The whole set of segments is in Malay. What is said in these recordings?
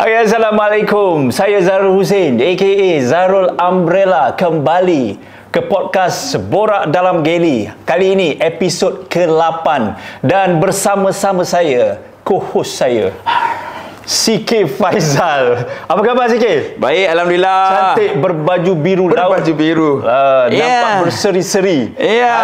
Okay, Assalamualaikum. Saya Zarul Hussein, a.k.a. Zarul Umbrella kembali ke podcast Borak Dalam Geli. Kali ini episod ke-8 dan bersama-sama saya, co-host saya. CK Faizal. Apa khabar CK? Baik, alhamdulillah. Cantik berbaju biru berbaju laut. Berbaju biru. Uh, yeah. Nampak ya. berseri-seri. Ya. Yeah.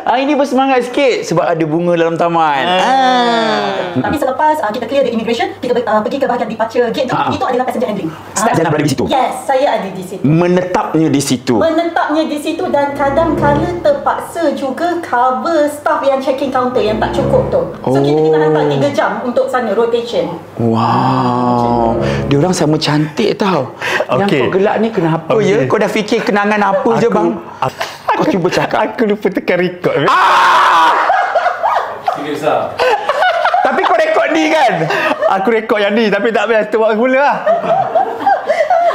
Hari ah, ini bersemangat sikit sebab ada bunga dalam taman. Uh. Uh. Tapi selepas uh, kita clear the immigration, kita uh, pergi ke bahagian departure gate. Uh. Itu adalah passenger handling. Start uh. berada di situ? Yes, saya ada di situ. Menetapnya di situ? Menetapnya di situ dan kadang-kadang terpaksa juga cover staff yang check-in counter yang tak cukup tu. So kita kena hantar 3 jam untuk sana rotation kitchen. Wow. Dia orang sama cantik tau. Okay. Yang kau gelak ni kenapa okay. ya? Kau dah fikir kenangan apa aku, je bang? Aku, aku, kau cuba cakap. Aku lupa tekan rekod. Ah! Serius lah. Tapi kau rekod ni kan? Aku rekod yang ni tapi tak payah. Kita buat mula lah.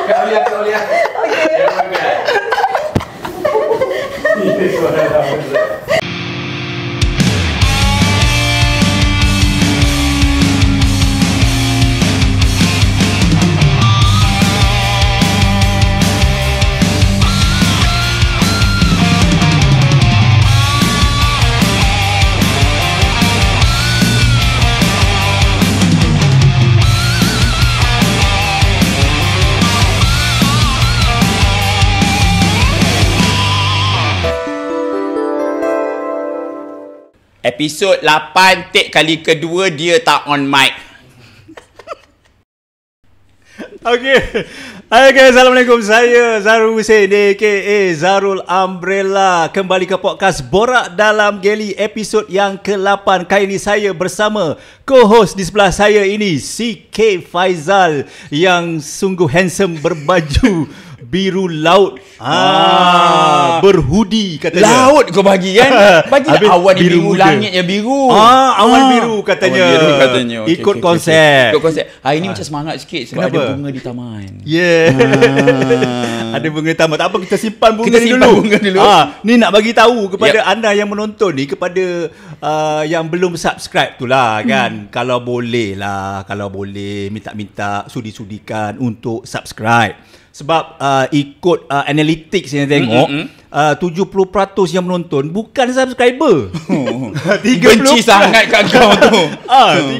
Kau boleh kau boleh lah. Okay. Episod 8 take kali kedua dia tak on mic. Okay. Hai guys, Assalamualaikum. Saya Zarul Hussein aka Zarul Umbrella. Kembali ke podcast Borak Dalam Geli episod yang ke-8. Kali ini saya bersama co-host di sebelah saya ini CK Faizal yang sungguh handsome berbaju biru laut. Ah, ah. berhudi katanya. Laut kau bagi kan? bagi Habis awan biru, biru langitnya biru. Ah, awan ah. biru katanya. Awan biru katanya. Okay, Ikut okay, konsep. Okay, Ikut konsep. Hari ini ah. macam semangat sikit sebab Kenapa? ada bunga di taman. Yeah. Ah. ada bunga di taman. Tak apa kita simpan bunga kita simpan dulu. bunga dulu. Ah, ni nak bagi tahu kepada yep. anda yang menonton ni kepada Uh, yang belum subscribe tu lah hmm. kan hmm. Kalau boleh lah Kalau boleh Minta-minta Sudi-sudikan Untuk subscribe Sebab uh, Ikut uh, analytics yang hmm, tengok hmm, uh, 70% yang menonton Bukan subscriber Benci sangat kat kau tu ah, uh, 30%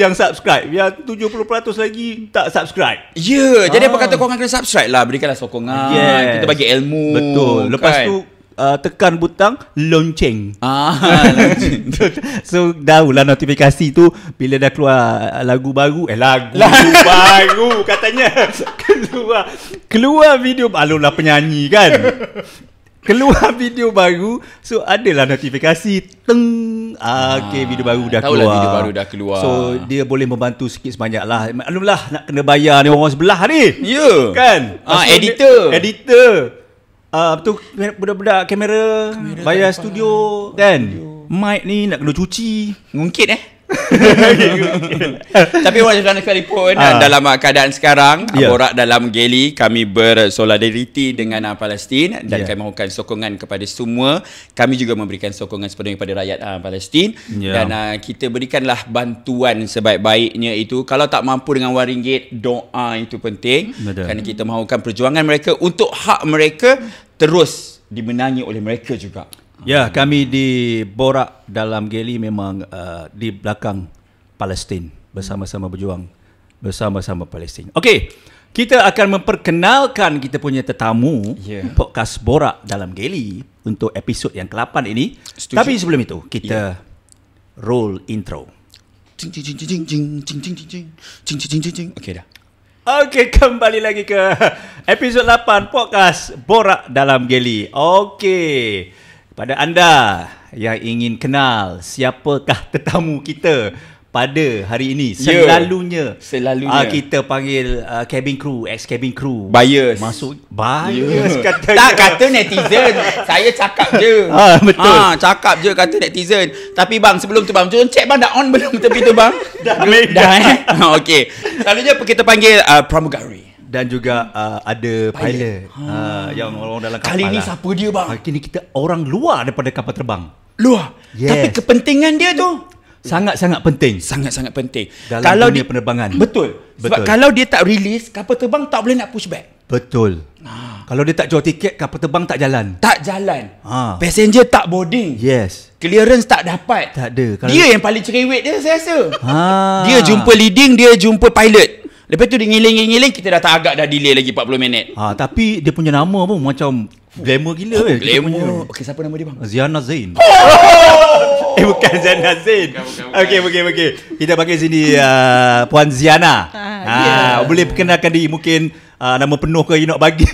yang subscribe Yang 70% lagi Tak subscribe Ya yeah, ah. Jadi apa ah. kata korang kena subscribe lah Berikanlah sokongan yes. Kita bagi ilmu Betul Lepas kan? tu uh, tekan butang lonceng. Ah, so, dah lah notifikasi tu bila dah keluar lagu baru. Eh, lagu, lagu baru katanya. keluar keluar video baru lah penyanyi kan. Keluar video baru So adalah notifikasi Teng ah, Okay video baru dah tahulah keluar Tahulah video baru dah keluar So dia boleh membantu sikit sebanyak lah Alhamdulillah nak kena bayar ni orang sebelah ni Ya yeah. Kan ah, Editor Editor Ah uh, betul budak-budak kamera, bayar studio kan. Mic ni nak kena cuci. Ngungkit eh. Tapi orang sekali pun ha. Ah. dalam keadaan sekarang yeah. borak dalam geli kami bersolidariti dengan uh, Palestin dan yeah. kami mohonkan sokongan kepada semua. Kami juga memberikan sokongan sepenuhnya kepada rakyat uh, Palestin yeah. dan uh, kita berikanlah bantuan sebaik-baiknya itu. Kalau tak mampu dengan wang ringgit, doa itu penting Betul. kerana kita mahukan perjuangan mereka untuk hak mereka terus dimenangi oleh mereka juga. Ya, kami di Borak dalam Geli memang uh, di belakang Palestin bersama-sama berjuang bersama-sama Palestin. Okey, kita akan memperkenalkan kita punya tetamu yeah. podcast Borak dalam Geli untuk episod yang ke-8 ini. Setuju. Tapi sebelum itu, kita yeah. roll intro. Cing cing cing cing cing cing cing cing cing cing cing cing cing. Okey dah. Okey, kembali lagi ke episod 8 podcast Borak dalam Geli. Okey. Pada anda yang ingin kenal siapakah tetamu kita pada hari ini ya. selalunya selalunya uh, kita panggil uh, cabin crew ex cabin crew bias masuk ya. bias yeah. kata tak kata netizen saya cakap je ha betul ha cakap je kata netizen tapi bang sebelum tu bang jom check bang dah on belum tepi tu bang dah dah, dah eh okey selalunya kita panggil uh, pramugari dan juga uh, ada pilot, pilot. Ha. Uh, yang orang dalam kapal. Kali lah. ni siapa dia bang? Kali ni kita orang luar daripada kapal terbang. Luar. Yes. Tapi kepentingan dia tu sangat-sangat penting, sangat-sangat penting. Dalam kalau dia, penerbangan. Betul. Sebab betul. kalau dia tak release, kapal terbang tak boleh nak push back. Betul. Ha. Kalau dia tak jual tiket, kapal terbang tak jalan. Tak jalan. Ha. Passenger tak boarding. Yes. Clearance tak dapat. Tak ada. Kalau dia yang paling cerewet dia, saya rasa. Ha. Dia jumpa leading, dia jumpa pilot. Lepas tu dia ngiling-ngiling Kita dah tak agak dah delay lagi 40 minit ha, Tapi dia punya nama pun macam Glamour gila oh, kan Glamour Okay siapa nama dia bang Ziana Zain oh! Eh bukan Ziana Zain bukan, bukan, bukan. Okay okay okay Kita panggil sini uh, Puan Ziana ah, ha, yeah. Ya. Boleh perkenalkan diri mungkin uh, Nama penuh ke you nak bagi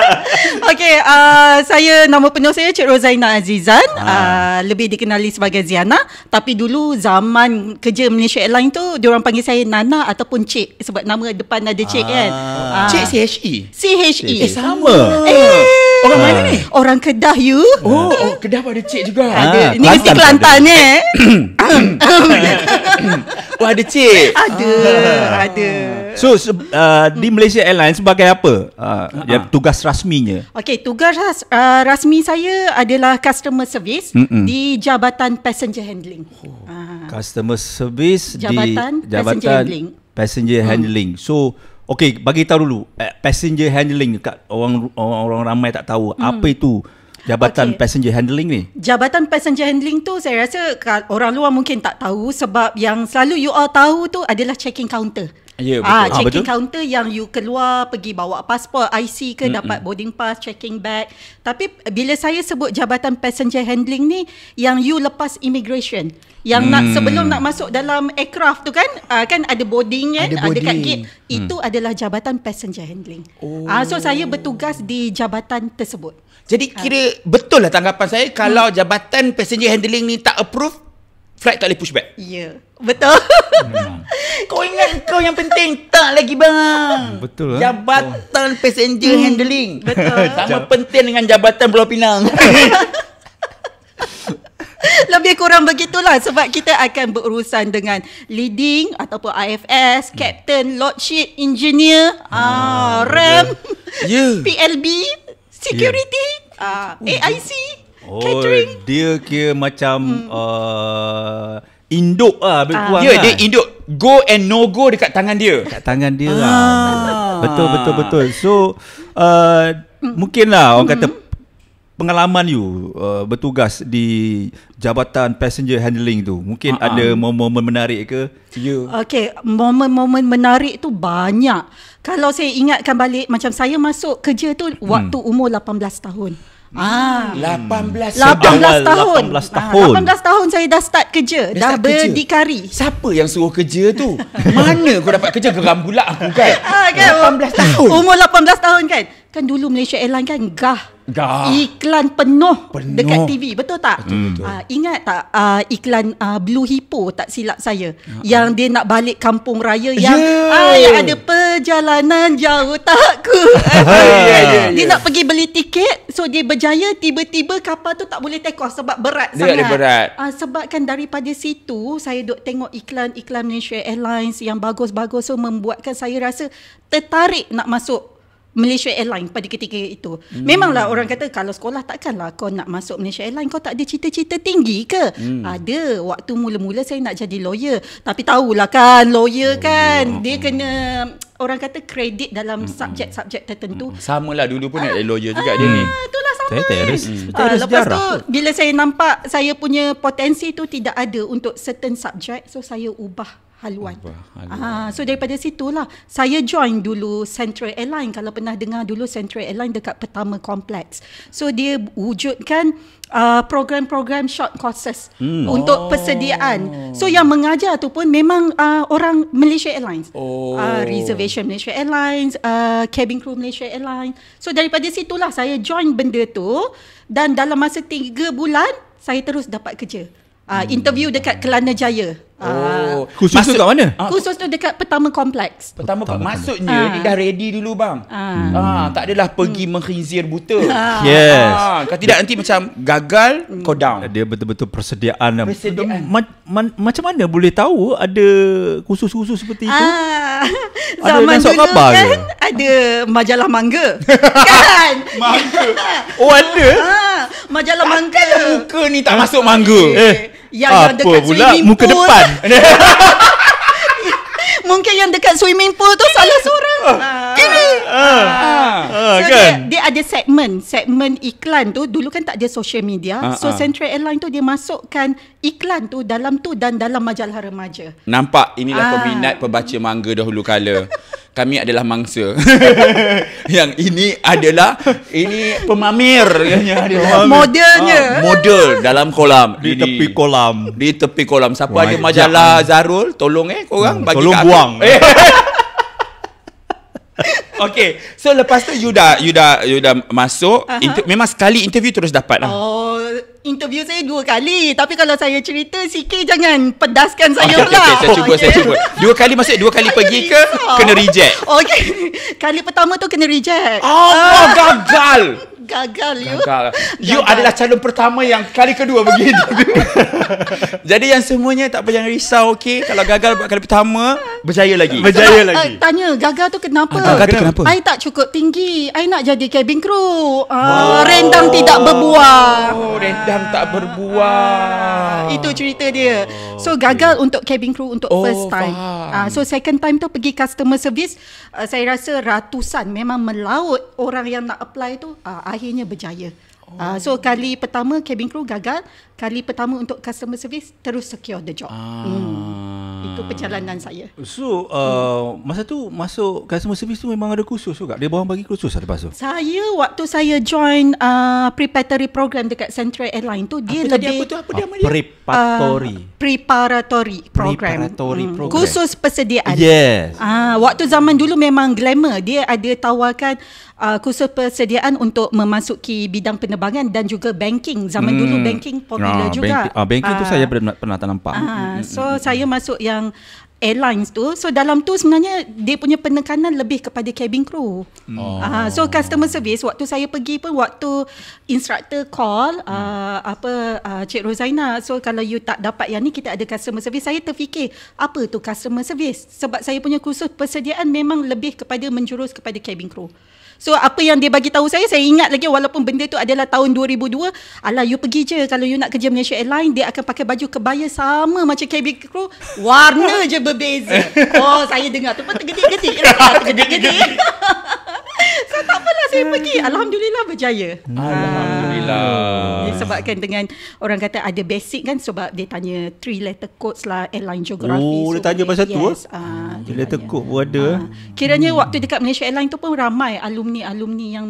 Okay uh, Saya nama penuh saya Cik Rozaina Azizan ah. uh, Lebih dikenali sebagai Ziana Tapi dulu zaman kerja Malaysia Airline tu Diorang panggil saya Nana ataupun Cik Sebab nama depan ada Cik ah. kan uh, Cik C-H-E C-H-E Eh sama Eh Orang mana ah. ni? Orang Kedah you. Oh, oh, Kedah pun ada cik juga. Ha. Ada. Ah, ni mesti Kelantan eh. oh, ada cik. Ada. Ha. Ada. So, uh, di Malaysia Airlines sebagai apa? Uh, uh-huh. Tugas rasminya. Okay, tugas ras, uh, rasmi saya adalah customer service Mm-mm. di Jabatan Passenger Handling. Oh, uh. Customer service jabatan di Jabatan Passenger Handling. Passenger hmm. Handling. Hmm. So, Okey, bagi tahu dulu eh, passenger handling dekat orang, orang orang ramai tak tahu hmm. apa itu jabatan okay. passenger handling ni. Jabatan passenger handling tu saya rasa orang luar mungkin tak tahu sebab yang selalu you all tahu tu adalah checking counter. Ya yeah, betul. Ah, checking ah, betul? counter yang you keluar pergi bawa pasport, IC ke mm-hmm. dapat boarding pass, checking bag. Tapi bila saya sebut jabatan passenger handling ni yang you lepas immigration, yang mm. nak hmm. sebelum nak masuk dalam aircraft tu kan, ah, kan ada boarding kan, ada ah, boarding. dekat gate. Mm. Itu adalah jabatan passenger handling. Oh. Ah, so saya bertugas di jabatan tersebut. Jadi ah. kira ah. betul lah tanggapan saya kalau mm. jabatan passenger handling ni tak approve Fred tak boleh push back. Ya. Yeah. Betul. Memang. Kau ingat kau yang penting tak lagi bang. Hmm, betul. Eh? Jabatan oh. passenger hmm. handling. Betul. Sama penting dengan jabatan Pulau Pinang. Lebih kurang begitulah sebab kita akan berurusan dengan leading ataupun IFS, hmm. captain, load sheet, engineer, hmm. ah, ah RAM, yeah. PLB, security, yeah. ah, AIC. Yeah. Oh, catering. dia kira macam hmm. uh, induk lah. Ah. Ya, yeah, dia induk. Go and no go dekat tangan dia. Dekat tangan dia ah. lah. Betul, betul, betul. So, uh, hmm. mungkin lah orang kata hmm. pengalaman you uh, bertugas di jabatan passenger handling tu. Mungkin uh ada momen-momen menarik ke? You. Ya. Okay, momen-momen menarik tu banyak. Kalau saya ingatkan balik, macam saya masuk kerja tu hmm. waktu hmm. umur 18 tahun. Ah, 18, 18 tahun. 18 ah, tahun. 18 tahun saya dah start kerja, dah, dah start berdikari. Kerja. Siapa yang suruh kerja tu? Mana kau dapat kerja geram pula aku kan? Ah, kan? 18 oh, tahun. Umur 18 tahun kan? Kan dulu Malaysia Airlines kan gah. Gah. Iklan penuh, penuh. dekat TV, betul tak? Betul, betul. Ah, ingat tak ah, iklan ah, Blue Hippo tak silap saya ah, yang ah. dia nak balik kampung raya yang yeah. ah, yang ada perjalanan jauh takku. ah, yeah, yeah, yeah. Dia ya. nak pergi beli tiket So dia berjaya tiba-tiba kapal tu tak boleh take off sebab berat dia sangat. Dia berat. Uh, sebabkan daripada situ saya duk tengok iklan-iklan Malaysia Airlines yang bagus-bagus so membuatkan saya rasa tertarik nak masuk Malaysia Airlines pada ketika itu. Hmm. Memanglah orang kata kalau sekolah takkanlah kau nak masuk Malaysia Airlines kau tak ada cita-cita tinggi ke? Hmm. Ada. Waktu mula-mula saya nak jadi lawyer. Tapi tahulah kan lawyer oh, kan yeah. dia kena orang kata kredit dalam hmm. hmm. subjek-subjek tertentu. Hmm, hmm. Sama lah dulu pun ah, nak jadi lawyer juga ah, dia ni. Ah, itulah sama. Hmm. Teris ah, Lepas sejarah. tu bila saya nampak saya punya potensi tu tidak ada untuk certain subjek so saya ubah haluan. Apa, haluan. Ha, so daripada situlah saya join dulu Central Airline kalau pernah dengar dulu Central Airline dekat Pertama Complex. So dia wujudkan uh, program-program short courses hmm. untuk oh. persediaan. So yang mengajar tu pun memang uh, orang Malaysia Airlines. Oh. Uh, reservation Malaysia Airlines, uh, cabin crew Malaysia Airlines. So daripada situlah saya join benda tu dan dalam masa tiga bulan saya terus dapat kerja. Uh, interview dekat Kelana Jaya Ah. Oh, khusus Maksud, tu kat mana? Ah. Khusus tu dekat pertama kompleks. Pertama, pertama kompleks. Maksudnya ha. dia dah ready dulu bang. Ha, ha. ha. tak adalah pergi hmm. menghizir buta. Ha. Yes. Ha. Kalau tidak nanti macam gagal hmm. kau down. Dia betul-betul persediaan. Persediaan. Ma- ma- macam mana boleh tahu ada khusus-khusus seperti itu? Ha. Zaman ada dulu kan ke? ada majalah mangga. kan? Mangga. Oh ada. Ha. Majalah Takkan mangga. Muka ni tak masuk mangga. Eh. Yang, yang dekat pula swimming muka pool. depan. Mungkin yang dekat swimming pool tu salah seorang. Oh. Ah. Ah. Ah. Ah, so kan? dia, dia ada segmen segmen iklan tu dulu kan tak ada social media uh, so uh. central airline tu dia masukkan iklan tu dalam tu dan dalam majalah remaja nampak inilah uh. peminat pembaca mangga dahulu kala kami adalah mangsa yang ini adalah ini pemamir modelnya uh, model dalam kolam di ini. tepi kolam di tepi kolam siapa Wah, ada majalah jangan. Zarul tolong eh korang hmm, bagi tolong buang aku. Okay So lepas tu you dah You dah You dah masuk uh-huh. Memang sekali interview terus dapat lah Oh interview saya dua kali tapi kalau saya cerita sikit jangan pedaskan saya okay, pula. Okay, okay. Saya cuba okay. saya cuba. Dua kali maksud dua kali pergi ke kena reject. Okey. Kali pertama tu kena reject. Ah, oh, uh. oh gagal. Gagal you. Gagal. You gagal. adalah calon pertama yang kali kedua pergi. Jadi yang semuanya tak payah risau okey kalau gagal buat kali pertama berjaya lagi. Berjaya lagi. Uh, tanya gagal tu kenapa? Ah, gagal tu kenapa? I tak cukup tinggi. I nak jadi cabin crew. Uh, wow. rendang tidak berbuah. Oh, rendam ah. tak berbuah. Itu cerita dia. So oh, gagal untuk cabin crew untuk oh, first time. Faham. Ah, so second time tu pergi customer service, ah, saya rasa ratusan memang melaut orang yang nak apply tu akhirnya berjaya. Ah, oh. Uh, so kali pertama cabin crew gagal, kali pertama untuk customer service terus secure the job. Ah. Hmm. Itu perjalanan saya. So uh, hmm. masa tu masuk customer service tu memang ada khusus juga. Dia bawa bagi khusus ada tu. Saya waktu saya join uh, preparatory program dekat Central Airline tu dia apa lebih ah, Preparatory. Uh, preparatory program. Preparatory hmm. program. Khusus persediaan. Yes. Uh, waktu zaman dulu memang glamour. Dia ada tawarkan uh, kursus persediaan untuk memasuki bidang penerbangan dan juga banking. Zaman hmm. dulu banking popular ah, juga. Banking, ah, banking uh, tu ah. saya pernah, pernah tak nampak. Uh, so hmm, saya masuk yang airlines tu. So dalam tu sebenarnya dia punya penekanan lebih kepada cabin crew. Ah, oh. Uh, so customer service waktu saya pergi pun waktu instructor call hmm. uh, apa uh, Cik Rosaina. So kalau you tak dapat yang ni kita ada customer service. Saya terfikir apa tu customer service? Sebab saya punya kursus persediaan memang lebih kepada menjurus kepada cabin crew. So apa yang dia bagi tahu saya, saya ingat lagi walaupun benda tu adalah tahun 2002. Alah, you pergi je kalau you nak kerja Malaysia Airline, dia akan pakai baju kebaya sama macam cabin crew. Warna je berbeza. Oh, saya dengar tu pun tergedik-gedik. Tergedik-gedik. So tak apalah saya pergi hmm. Alhamdulillah berjaya Alhamdulillah ha. Ah. Sebabkan hmm. dengan Orang kata ada basic kan Sebab dia tanya Three letter codes lah Airline geografi Oh so dia tanya pasal tu Yes ha, Three letter code pun ada ha. Kiranya hmm. waktu dekat Malaysia Airline tu pun Ramai alumni-alumni yang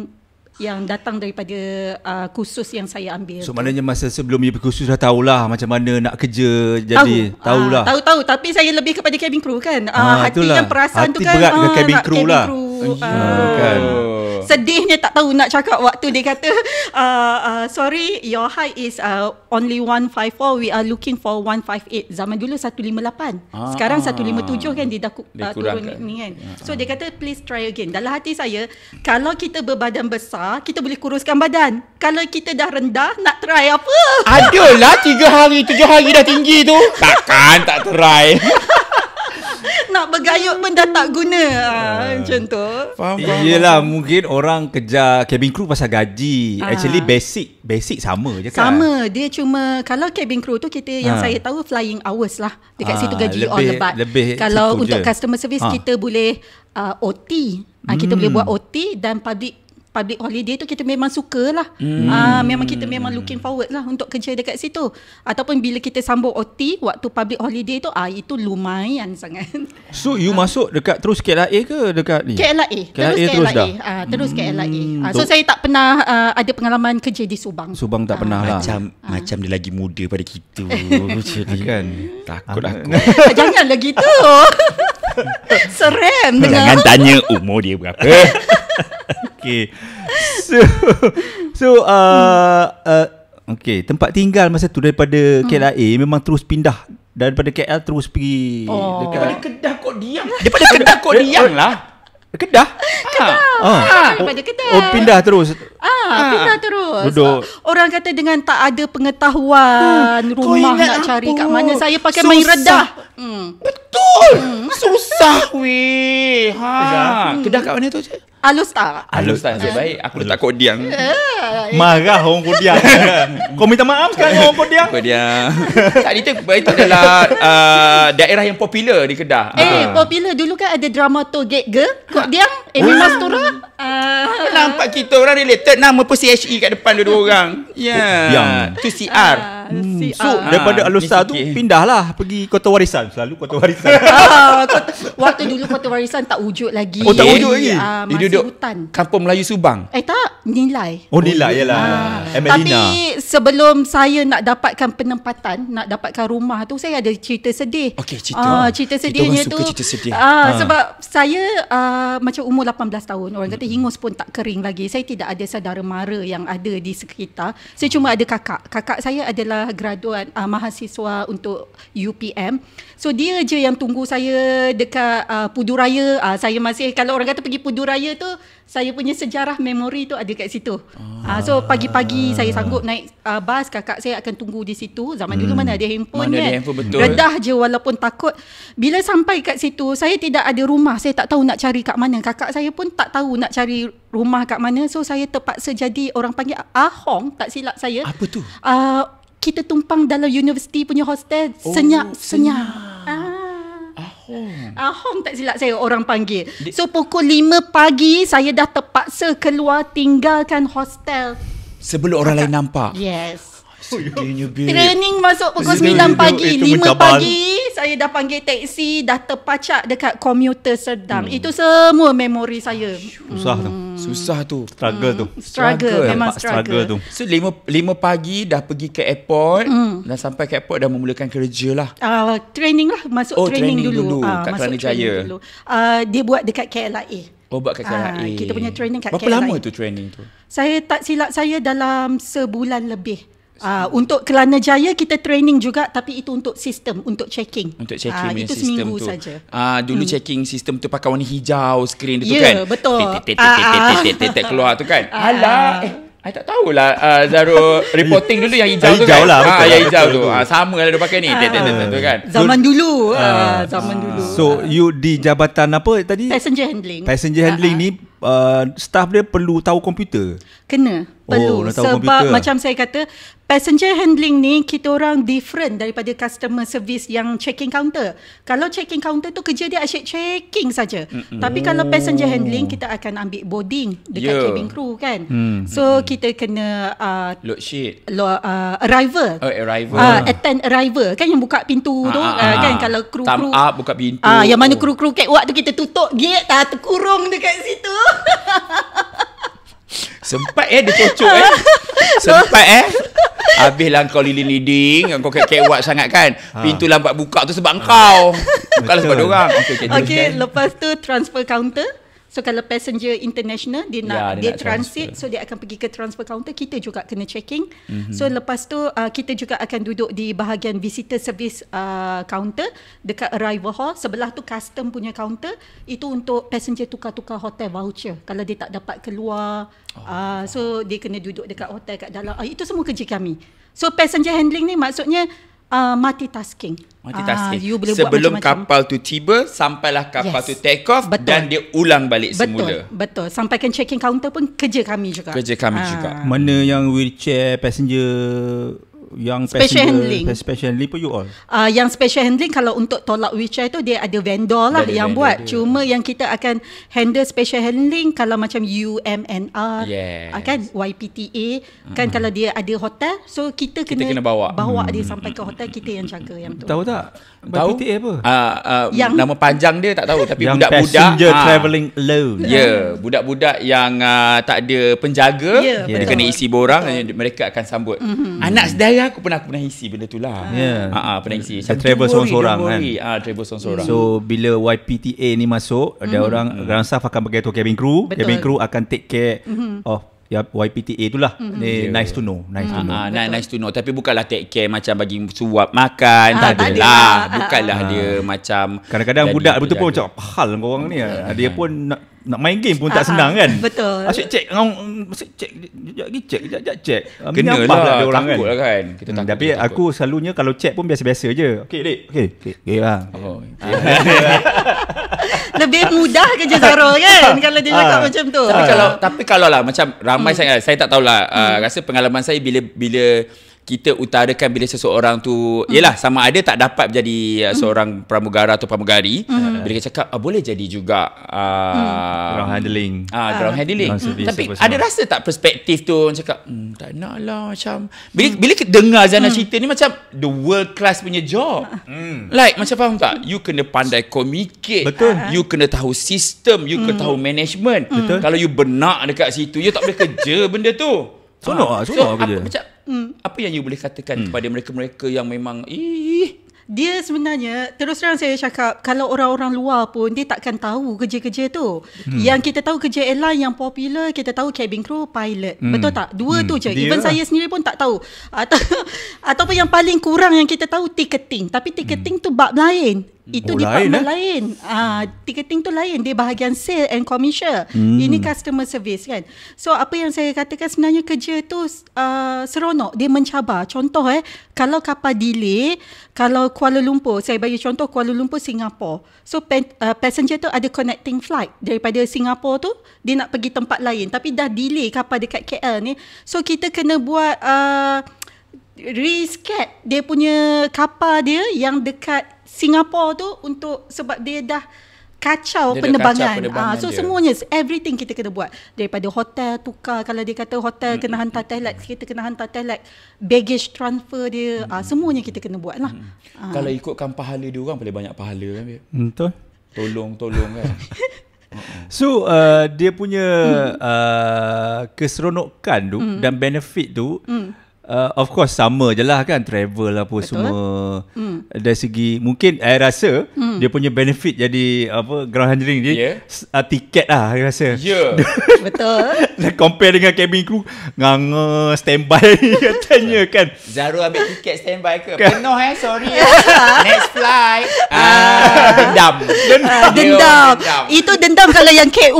yang datang daripada uh, kursus yang saya ambil. So maknanya masa sebelum pergi kursus dah tahulah macam mana nak kerja jadi tahu lah. Tahu tahu tapi saya lebih kepada cabin crew kan. Ah, ah hati itulah. dan perasaan hati tu kan berat ah, dengan cabin crew lah. Crew. Uh, kan. Sedihnya tak tahu nak cakap waktu dia kata uh, uh, sorry your height is uh, only 154 we are looking for 158. Zaman dulu 158. Ah, Sekarang 157 kan dia dah dia uh, turun ni kan. So dia kata please try again. Dalam hati saya kalau kita berbadan besar kita boleh kuruskan badan. Kalau kita dah rendah nak try apa? Adalah 3 hari 7 hari dah tinggi tu. Takkan tak try. nak bergayut pun dah tak guna uh, Macam tu Yelah mungkin orang kejar cabin crew pasal gaji uh, Actually basic Basic sama je kan Sama Dia cuma Kalau cabin crew tu kita yang ah. saya tahu flying hours lah Dekat uh, situ gaji lebih, all about lebih Kalau untuk je. customer service uh. kita boleh uh, OT uh, Kita hmm. boleh buat OT dan public public holiday tu kita memang suka lah. Hmm. Uh, memang kita memang looking forward lah untuk kerja dekat situ. Ataupun bila kita sambung OT waktu public holiday tu, ah itu lumayan sangat. So you uh. masuk dekat terus KLIA ke dekat ni? KLIA. KLIA terus KLIA. Terus KLIA. Dah. Uh, terus hmm. KLIA. Uh, so, so saya tak pernah uh, ada pengalaman kerja di Subang. Subang tak uh. pernah lah. Macam, uh. macam dia lagi muda pada kita. Jadi kan takut aku. Janganlah lagi tu. Serem. Jangan tanya umur dia berapa. okay. So, so uh, uh, okay. tempat tinggal masa tu daripada hmm. KLIA memang terus pindah. Daripada KL terus pergi oh. dekat. Daripada Kedah kok diam. daripada Kedah kok eh, diam eh, lah. Kedah. Ah. Kedah. Ha. Ha. Oh, pindah terus. Ah, pindah terus. Duduk. Orang kata dengan tak ada pengetahuan hmm. rumah nak apa? cari kat mana saya pakai Susah. main redah. Hmm. Betul. Hmm. Susah weh. Ha. Kedah. Hmm. Kedah kat mana tu, Cik? Alustar. Alustar nasib eh. baik. Aku letak kod diam. Eh, eh. Marah orang kod diam. Kau minta maaf sekarang orang kod diam. Kod diam. Tadi tu itu adalah uh, daerah yang popular di Kedah. Eh, ha. popular dulu kan ada drama Toget Girl. Kau dia Amy oh. Mastura uh. Nampak ah. kita orang related Nama pun CHE kat depan dua-dua orang oh, Ya yeah. Itu oh, CR uh hmm. CR. So daripada ha, Alusa tu pindahlah pergi Kota Warisan. Selalu Kota Warisan. ah, waktu dulu Kota Warisan tak wujud lagi. Oh tak wujud ah, lagi. Ah, masih hutan. Kampung Melayu Subang. Eh tak, Nilai. Oh Nilai oh, yalah. Ah. Emelina. Tapi sebelum saya nak dapatkan penempatan, nak dapatkan rumah tu saya ada cerita sedih. Okey, cerita. Ah, cerita sedihnya tu. Cerita sedih. Ah, ha. sebab saya ah, macam umur 18 tahun, orang kata hingus pun tak kering lagi. Saya tidak ada saudara mara yang ada di sekitar. Saya cuma ada kakak. Kakak saya adalah adalah graduan uh, ah, mahasiswa untuk UPM. So dia je yang tunggu saya dekat uh, ah, Puduraya. Uh, ah, saya masih kalau orang kata pergi Puduraya tu saya punya sejarah memori tu ada kat situ. Ah. Uh, so pagi-pagi saya sanggup naik uh, bas kakak saya akan tunggu di situ. Zaman hmm. dulu mana ada handphone mana kan. Ada handphone betul. Redah je walaupun takut. Bila sampai kat situ saya tidak ada rumah. Saya tak tahu nak cari kat mana. Kakak saya pun tak tahu nak cari rumah kat mana. So saya terpaksa jadi orang panggil Ahong tak silap saya. Apa tu? Uh, kita tumpang dalam universiti punya hostel oh, senyap senyap. Ahong. Ahong tak silap saya orang panggil. So pukul 5 pagi saya dah terpaksa keluar tinggalkan hostel. Sebelum orang Kakak. lain nampak. Yes. Oh, ya. Training masuk pukul Sedihnya 9 pagi, 5 pagi. Saya dah panggil teksi, dah terpacak dekat komuter sedang. Hmm. Itu semua memori saya. Susah tu. Hmm. Susah tu. Struggle tu. Hmm. Struggle. Memang struggle. tu. So, 5, pagi dah pergi ke airport. Hmm. Dah sampai ke airport, dah memulakan kerja lah. Ah, training lah. Masuk oh, training, dulu. Ah, kat Kelana Jaya. Uh, dia buat dekat KLIA. Oh, buat kat KLIA. Uh, ah, kita punya training kat Berapa KLIA. Berapa lama tu training tu? Saya tak silap saya dalam sebulan lebih uh, untuk Kelana Jaya kita training juga tapi itu untuk sistem untuk checking. Untuk checking uh, itu sistem seminggu tu. Ah uh, dulu hmm. checking sistem tu pakai warna hijau screen dia tu yeah, kan. Ya betul. Tetek keluar tu kan. Alah eh I tak tahulah uh, Zaro reporting dulu yang hijau, hijau kan? lah, kan. yang lah, hijau tu. Ha, sama lah dia pakai ni. Tek, tek, tu kan. Zaman dulu. Uh, zaman dulu. So, you di jabatan apa tadi? Passenger handling. Passenger handling ni uh, staff dia perlu tahu komputer? Kena. Oh, perlu. Oh, tahu sebab komputer. macam saya kata, passenger handling ni kita orang different daripada customer service yang checking counter. Kalau checking counter tu kerja dia asyik checking saja. Tapi kalau passenger oh. handling kita akan ambil boarding dekat yeah. cabin crew kan. Hmm. So kita kena uh, load sheet. Lo, uh, arrival. Oh, arrival. Uh, attend arrival kan yang buka pintu ha, tu ha, uh, ah. kan kalau crew-crew. Thumb up buka pintu. Uh, yang mana crew-crew catwalk tu kita tutup gate tak terkurung dekat situ. Sempat eh dia cocok eh. Sempat eh. Habislah kau lili leading Kau kekewat sangat kan ha. Pintu lambat buka tu sebab ha. kau Bukanlah sebab dia orang Okay, okay, okay lepas tu transfer counter So kalau passenger international dia ya, nak dia, dia transit transfer. so dia akan pergi ke transfer counter kita juga kena checking. Mm-hmm. So lepas tu uh, kita juga akan duduk di bahagian visitor service uh, counter dekat arrival hall sebelah tu custom punya counter itu untuk passenger tukar-tukar hotel voucher kalau dia tak dapat keluar oh. uh, so dia kena duduk dekat hotel kat dalam. Uh, itu semua kerja kami. So passenger handling ni maksudnya Uh, multitasking. Multitasking. Uh, you boleh Sebelum buat kapal tu tiba, sampailah kapal yes. tu take off Betul. dan dia ulang balik Betul. semula. Betul. Sampaikan check-in counter pun kerja kami juga. Kerja kami uh. juga. Mana yang wheelchair passenger yang special handling special handling for you all uh, yang special handling kalau untuk tolak wheelchair tu dia ada vendor lah dia yang dia buat dia cuma dia. yang kita akan handle special handling kalau macam UMNR ah, kan, yes. kan YPTA kan hmm. kalau dia ada hotel so kita kena, kita kena bawa bawa hmm. dia sampai ke hotel kita yang jaga yang tu tahu tak tahu YPTA apa uh, uh, yang nama panjang dia tak tahu tapi yang budak-budak passenger uh, traveling alone ya yeah, budak-budak yang uh, tak ada penjaga yeah, yeah. dia kena isi borang betul. mereka akan sambut mm-hmm. anak saudara sebenarnya aku pernah aku pernah isi benda tu lah. Ha ah pernah isi. Macam travel seorang-seorang kan. Ah uh, travel seorang-seorang. So bila YPTA ni masuk, mm ada hmm. orang mm-hmm. ground staff akan bagi tu cabin crew. Betul. Cabin crew akan take care Oh, Ya YPTA itulah. Mm-hmm. yeah. nice to know, nice mm-hmm. to ah, know. Ha, nice to know tapi bukanlah take care macam bagi suap makan ha, tak ada lah. lah. Bukanlah ha. dia macam kadang-kadang budak betul pun macam hal kau orang ni. Dia pun nak main game pun tak uh, senang kan betul asyik cek ngau asyik cek jap lagi cek jap jap cek ah, kenalah dia orang kan, lah kan. Kita hmm, tapi aku takut. selalunya kalau cek pun biasa-biasa je okey dik okey okey okay, okay, bang okay. lebih mudah ke je Zoro kan kalau dia cakap macam tu tapi kalau tapi kalau lah macam ramai hmm. saya saya tak tahulah hmm. uh, rasa pengalaman saya bila bila kita utarakan bila seseorang tu hmm. yalah sama ada tak dapat jadi uh, hmm. seorang pramugara atau pramugari hmm. bila kita cakap ah, boleh jadi juga uh, hmm. ground handling ah, ah ground uh. handling ground service, tapi apa ada rasa tak perspektif tu orang cakap hmm, tak nak lah macam bila hmm. bila kita dengar Zana hmm. cerita ni macam the world class punya job ah. hmm. like macam faham tak you kena pandai communicate betul you kena tahu sistem you hmm. kena tahu management betul kalau you benak dekat situ you tak boleh kerja benda tu Sonok ah, lah, sonok so, kerja. macam, mm. apa yang you boleh katakan mm. kepada mereka-mereka yang memang ih dia sebenarnya terus terang saya cakap kalau orang-orang luar pun dia takkan tahu kerja-kerja tu. Hmm. Yang kita tahu kerja airline yang popular kita tahu cabin crew, pilot. Hmm. Betul tak? Dua hmm. tu je. Dia Even lah. saya sendiri pun tak tahu. Atau ataupun yang paling kurang yang kita tahu ticketing. Tapi ticketing hmm. tu bab lain. Hmm. itu oh, department lain, eh? lain. Uh, ticketing tu lain dia bahagian sale and commercial. hmm. ini customer service kan so apa yang saya katakan sebenarnya kerja tu uh, seronok dia mencabar contoh eh kalau kapal delay kalau Kuala Lumpur saya bagi contoh Kuala Lumpur Singapura so pen, uh, passenger tu ada connecting flight daripada Singapura tu dia nak pergi tempat lain tapi dah delay kapal dekat KL ni so kita kena buat uh, Risket dia punya kapal dia yang dekat Singapore tu untuk sebab dia dah kacau dia penerbangan. Dah kacau penerbangan uh, so dia. semuanya everything kita kena buat. Daripada hotel tukar kalau dia kata hotel hmm kena mm, hantar mm, telex, mm. kita kena hantar telex, baggage transfer dia, hmm uh, semuanya kita kena buat lah. hmm Uh. Kalau ikutkan pahala dia orang paling banyak pahala kan Betul. Tolong tolong kan. So uh, dia punya hmm. uh, keseronokan tu hmm. dan benefit tu hmm uh, of course sama je lah kan travel lah apa Betul. semua hmm. dari segi mungkin saya rasa hmm. dia punya benefit jadi apa ground handling ni yeah. uh, tiket lah saya rasa yeah. Betul lah, compare dengan cabin crew nganga standby katanya kan Zaru ambil tiket standby ke kan. penuh eh sorry eh. next flight uh, dendam ah, dendam. Uh, dendam. itu dendam kalau yang cat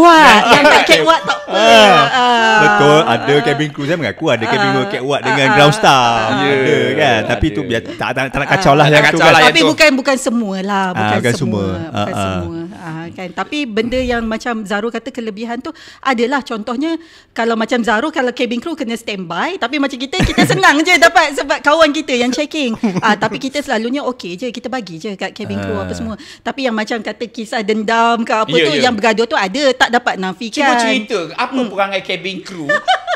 yang tak cat tak boleh uh, betul ada cabin crew saya mengaku ada cabin crew cat dengan ground ah. star ha. Ya yeah, kan ada. Tapi tu biar Tak, tak, tak nak kacau lah ah. yang tak kacau kan. lah Tapi bukan, bukan semua lah Bukan, ha, bukan semua, semua. Ha, Bukan ha. semua kan tapi benda yang macam Zaro kata kelebihan tu adalah contohnya kalau macam Zaro kalau cabin crew kena standby tapi macam kita kita senang je dapat sebab kawan kita yang checking ha, tapi kita selalunya okey je kita bagi je kat cabin crew apa semua tapi yang macam kata kisah dendam ke apa yeah, tu yeah. yang bergaduh tu ada tak dapat nafikan cuba cerita apa hmm. perangai cabin crew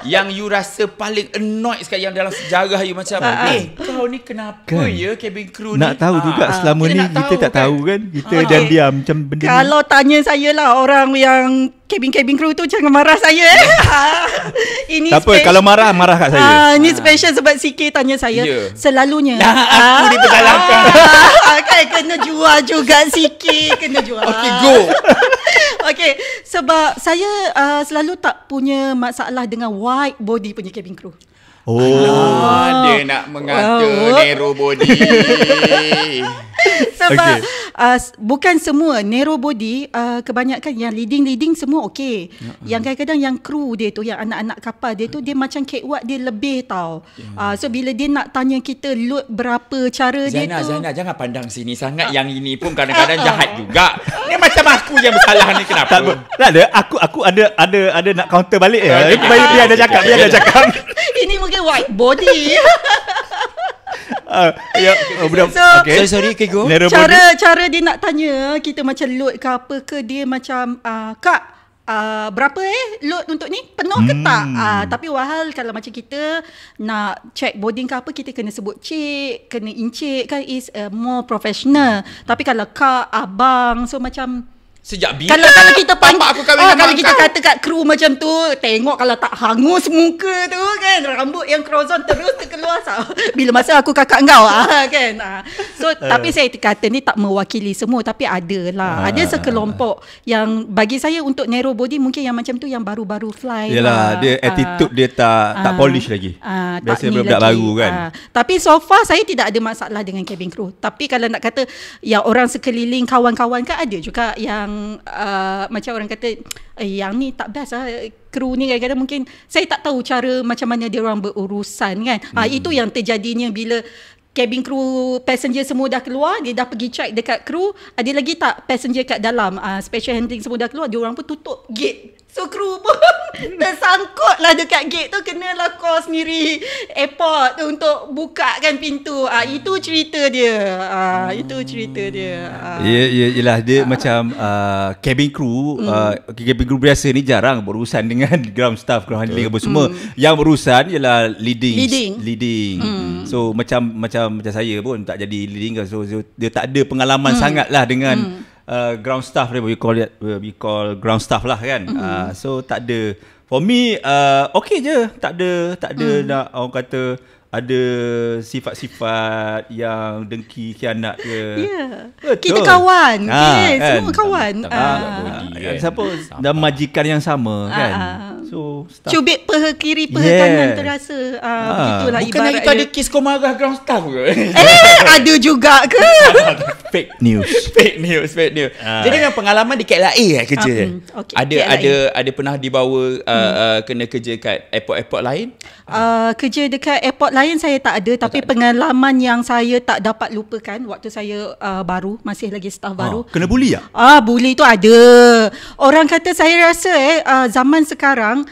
yang you rasa paling annoyed sekali yang dalam sejarah you macam ha, ha. eh hey, kau ni kenapa kan? ya cabin crew ni nak tahu Aa. Ah, juga ah. selama kita ni kita tak kan? tahu kan kita okay. Ah. dan diam macam benda kalau ni kalau tanya saya lah orang yang Kabin-kabin crew tu Jangan marah saya eh. ini Tak apa Kalau marah Marah kat saya ah, Ini ah. special Sebab CK tanya saya yeah. Selalunya nah, Aku ah. dipersalahkan ah, Kan kena jual juga CK Kena jual Okay go Okay Sebab saya uh, Selalu tak punya Masalah dengan White body punya cabin crew Oh, ah, dia nak mengatur wow. narrow body. Sebab okay. uh, bukan semua narrow body uh, kebanyakan yang leading-leading semua okey. Uh-huh. Ya. Yang kadang-kadang yang kru dia tu yang anak-anak kapal dia tu dia macam catwalk dia lebih tau. Ya. Uh, so bila dia nak tanya kita load berapa cara Zainal, dia tu. Zainal, Zainal jangan pandang sini sangat uh, yang ini pun kadang-kadang uh, jahat juga. Ni macam aku yang bersalah ni kenapa? Tak, tak ada aku aku ada ada ada nak counter balik ya. Uh, dia ada cakap, dia ada cakap. pakai white body. Uh, ya, yeah, oh, uh, budak, so, okay. sorry, sorry okay, go. Cara, body. cara dia nak tanya Kita macam load ke apa ke Dia macam uh, Kak uh, Berapa eh load untuk ni Penuh hmm. ke tak uh, Tapi wahal kalau macam kita Nak check body ke apa Kita kena sebut cik Kena incik kan Is uh, more professional Tapi kalau kak Abang So macam Sejak bila? Kalau, kalau kita pan- aku kahwin oh, Kalau kita kata kat kru macam tu, tengok kalau tak hangus muka tu kan. Rambut yang krozon terus terkeluar. So, bila masa aku kakak ah kan. Ah. So, uh. tapi saya kata ni tak mewakili semua. Tapi ada lah. Uh. Ah. Ada sekelompok yang bagi saya untuk narrow body mungkin yang macam tu yang baru-baru fly. Yelah, lah. dia attitude uh. dia tak tak polish lagi. Uh, Biasa tak budak baru kan. Uh. Tapi so far saya tidak ada masalah dengan cabin crew. Tapi kalau nak kata yang orang sekeliling kawan-kawan kan ada juga yang uh, macam orang kata eh, yang ni tak best lah kru ni kadang-kadang mungkin saya tak tahu cara macam mana dia orang berurusan kan ah, hmm. uh, itu yang terjadinya bila cabin crew passenger semua dah keluar dia dah pergi check dekat crew ada lagi tak passenger kat dalam uh, special handling semua dah keluar dia orang pun tutup gate So kru pun tersangkut lah dekat gate tu Kenalah call sendiri airport tu untuk bukakan pintu ah, hmm. Itu cerita dia ah, hmm. Itu cerita dia ah. Ya, ya, ialah dia ah. macam uh, cabin crew hmm. uh, Cabin crew biasa ni jarang berurusan dengan ground staff Ground handling apa semua hmm. Yang berurusan ialah leading Leading, leading. Hmm. So macam macam macam saya pun tak jadi leading So, so dia tak ada pengalaman hmm. sangat lah dengan hmm. Uh, ground staff dia we call it we call ground staff lah kan mm uh, so tak ada for me uh, okay je tak ada tak ada mm. nak orang kata ada sifat-sifat yang dengki khianat ke. Ya. Yeah. Kita kawan. Ha, ah, yes, kan? semua kawan. Tak, tak ha. Bodi, kan? Siapa dan majikan yang sama ah, kan. Ha. So, staff. Cubit peha kiri peha yeah. kanan terasa ha. begitulah Bukan ibarat. Bukan kita ada kes kau marah ground staff ke? Eh, ada juga ke? fake news. fake news, fake news. Ha. Jadi dengan pengalaman di KLIA eh, kerja. Um, hmm. okay. Ada KLIA. ada ada pernah dibawa uh, hmm. uh, kena kerja kat airport-airport lain? Uh, kerja dekat airport lain saya tak ada tak tapi tak pengalaman ada. yang saya tak dapat lupakan waktu saya uh, baru masih lagi staff ha, baru. Kena buli ya? Ah buli tu ada. Orang kata saya rasa eh uh, zaman sekarang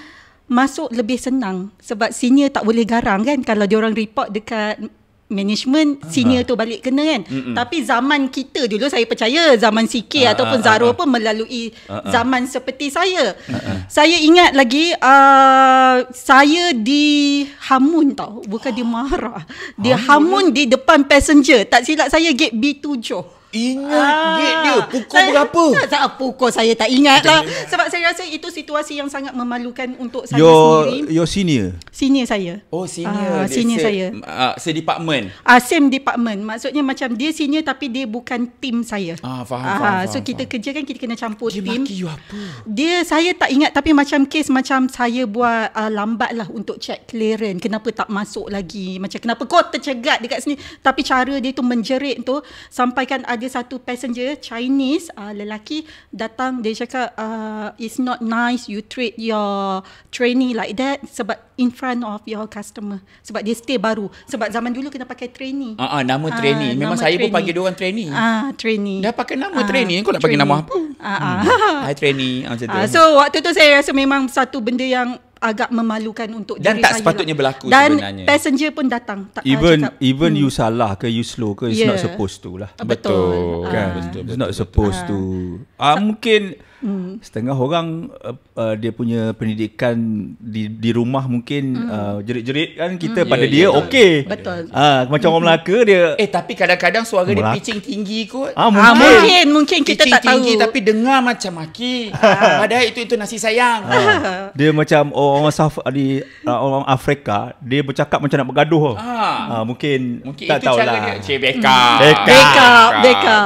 masuk lebih senang sebab senior tak boleh garang kan kalau dia orang report dekat management senior ha. tu balik kena kan Mm-mm. tapi zaman kita dulu saya percaya zaman CK ha, ha, ataupun ha, ha, Zaro pun melalui ha, ha, zaman seperti saya ha. saya ingat lagi uh, saya di hamun tau bukan oh. di mara dia hamun, hamun di depan passenger tak silap saya gate B7 Ingat ah. gate dia Pukul saya, berapa tak, tak, Pukul saya tak ingat lah Sebab saya rasa itu situasi yang sangat memalukan Untuk saya your, sendiri Your senior Senior saya Oh senior uh, Senior say, saya uh, Same department uh, Same department Maksudnya macam dia senior Tapi dia bukan team saya Ah Faham, uh, faham, faham So faham, kita kerja kan kita kena campur dia team Dia apa Dia saya tak ingat Tapi macam case macam saya buat uh, Lambat lah untuk check clearance Kenapa tak masuk lagi Macam kenapa kau tercegat dekat sini Tapi cara dia tu menjerit tu Sampaikan ada ada satu passenger Chinese uh, lelaki datang dia cakap uh, it's not nice you treat your trainee like that sebab in front of your customer sebab dia stay baru sebab zaman dulu kena pakai trainee uh, uh, nama ah, trainee uh, memang nama saya trainee. pun panggil dia orang trainee ah uh, trainee dah pakai nama uh, trainee kau nak panggil nama apa ah uh, uh. hmm. hi trainee macam tu so waktu tu saya rasa memang satu benda yang agak memalukan untuk dan diri saya. Dan tak sepatutnya lah. berlaku dan sebenarnya. Dan passenger pun datang. Tak even cakap, even hmm. you salah ke you slow ke it's yeah. not ya. supposed to lah. Betul. Kan? Uh, betul, betul, it's not supposed betul, to. Uh, mungkin... Mm. Setengah orang uh, uh, dia punya pendidikan di di rumah mungkin mm. uh, jerit-jerit kan kita mm. pada yeah, dia yeah, ya. okey. Betul. Ah uh, macam orang Melaka dia Eh tapi kadang-kadang suara Melaka. dia pitching tinggi kot. Ah mungkin ah, mungkin, mungkin kita tak tahu. tinggi tapi dengar macam maki. Ah. Padahal itu itu nasi sayang. Ah. dia macam orang South di ah, orang Afrika dia bercakap macam nak bergaduh. Ah, ah mungkin, mungkin tak tahu lah. Beka. Beka. Beka.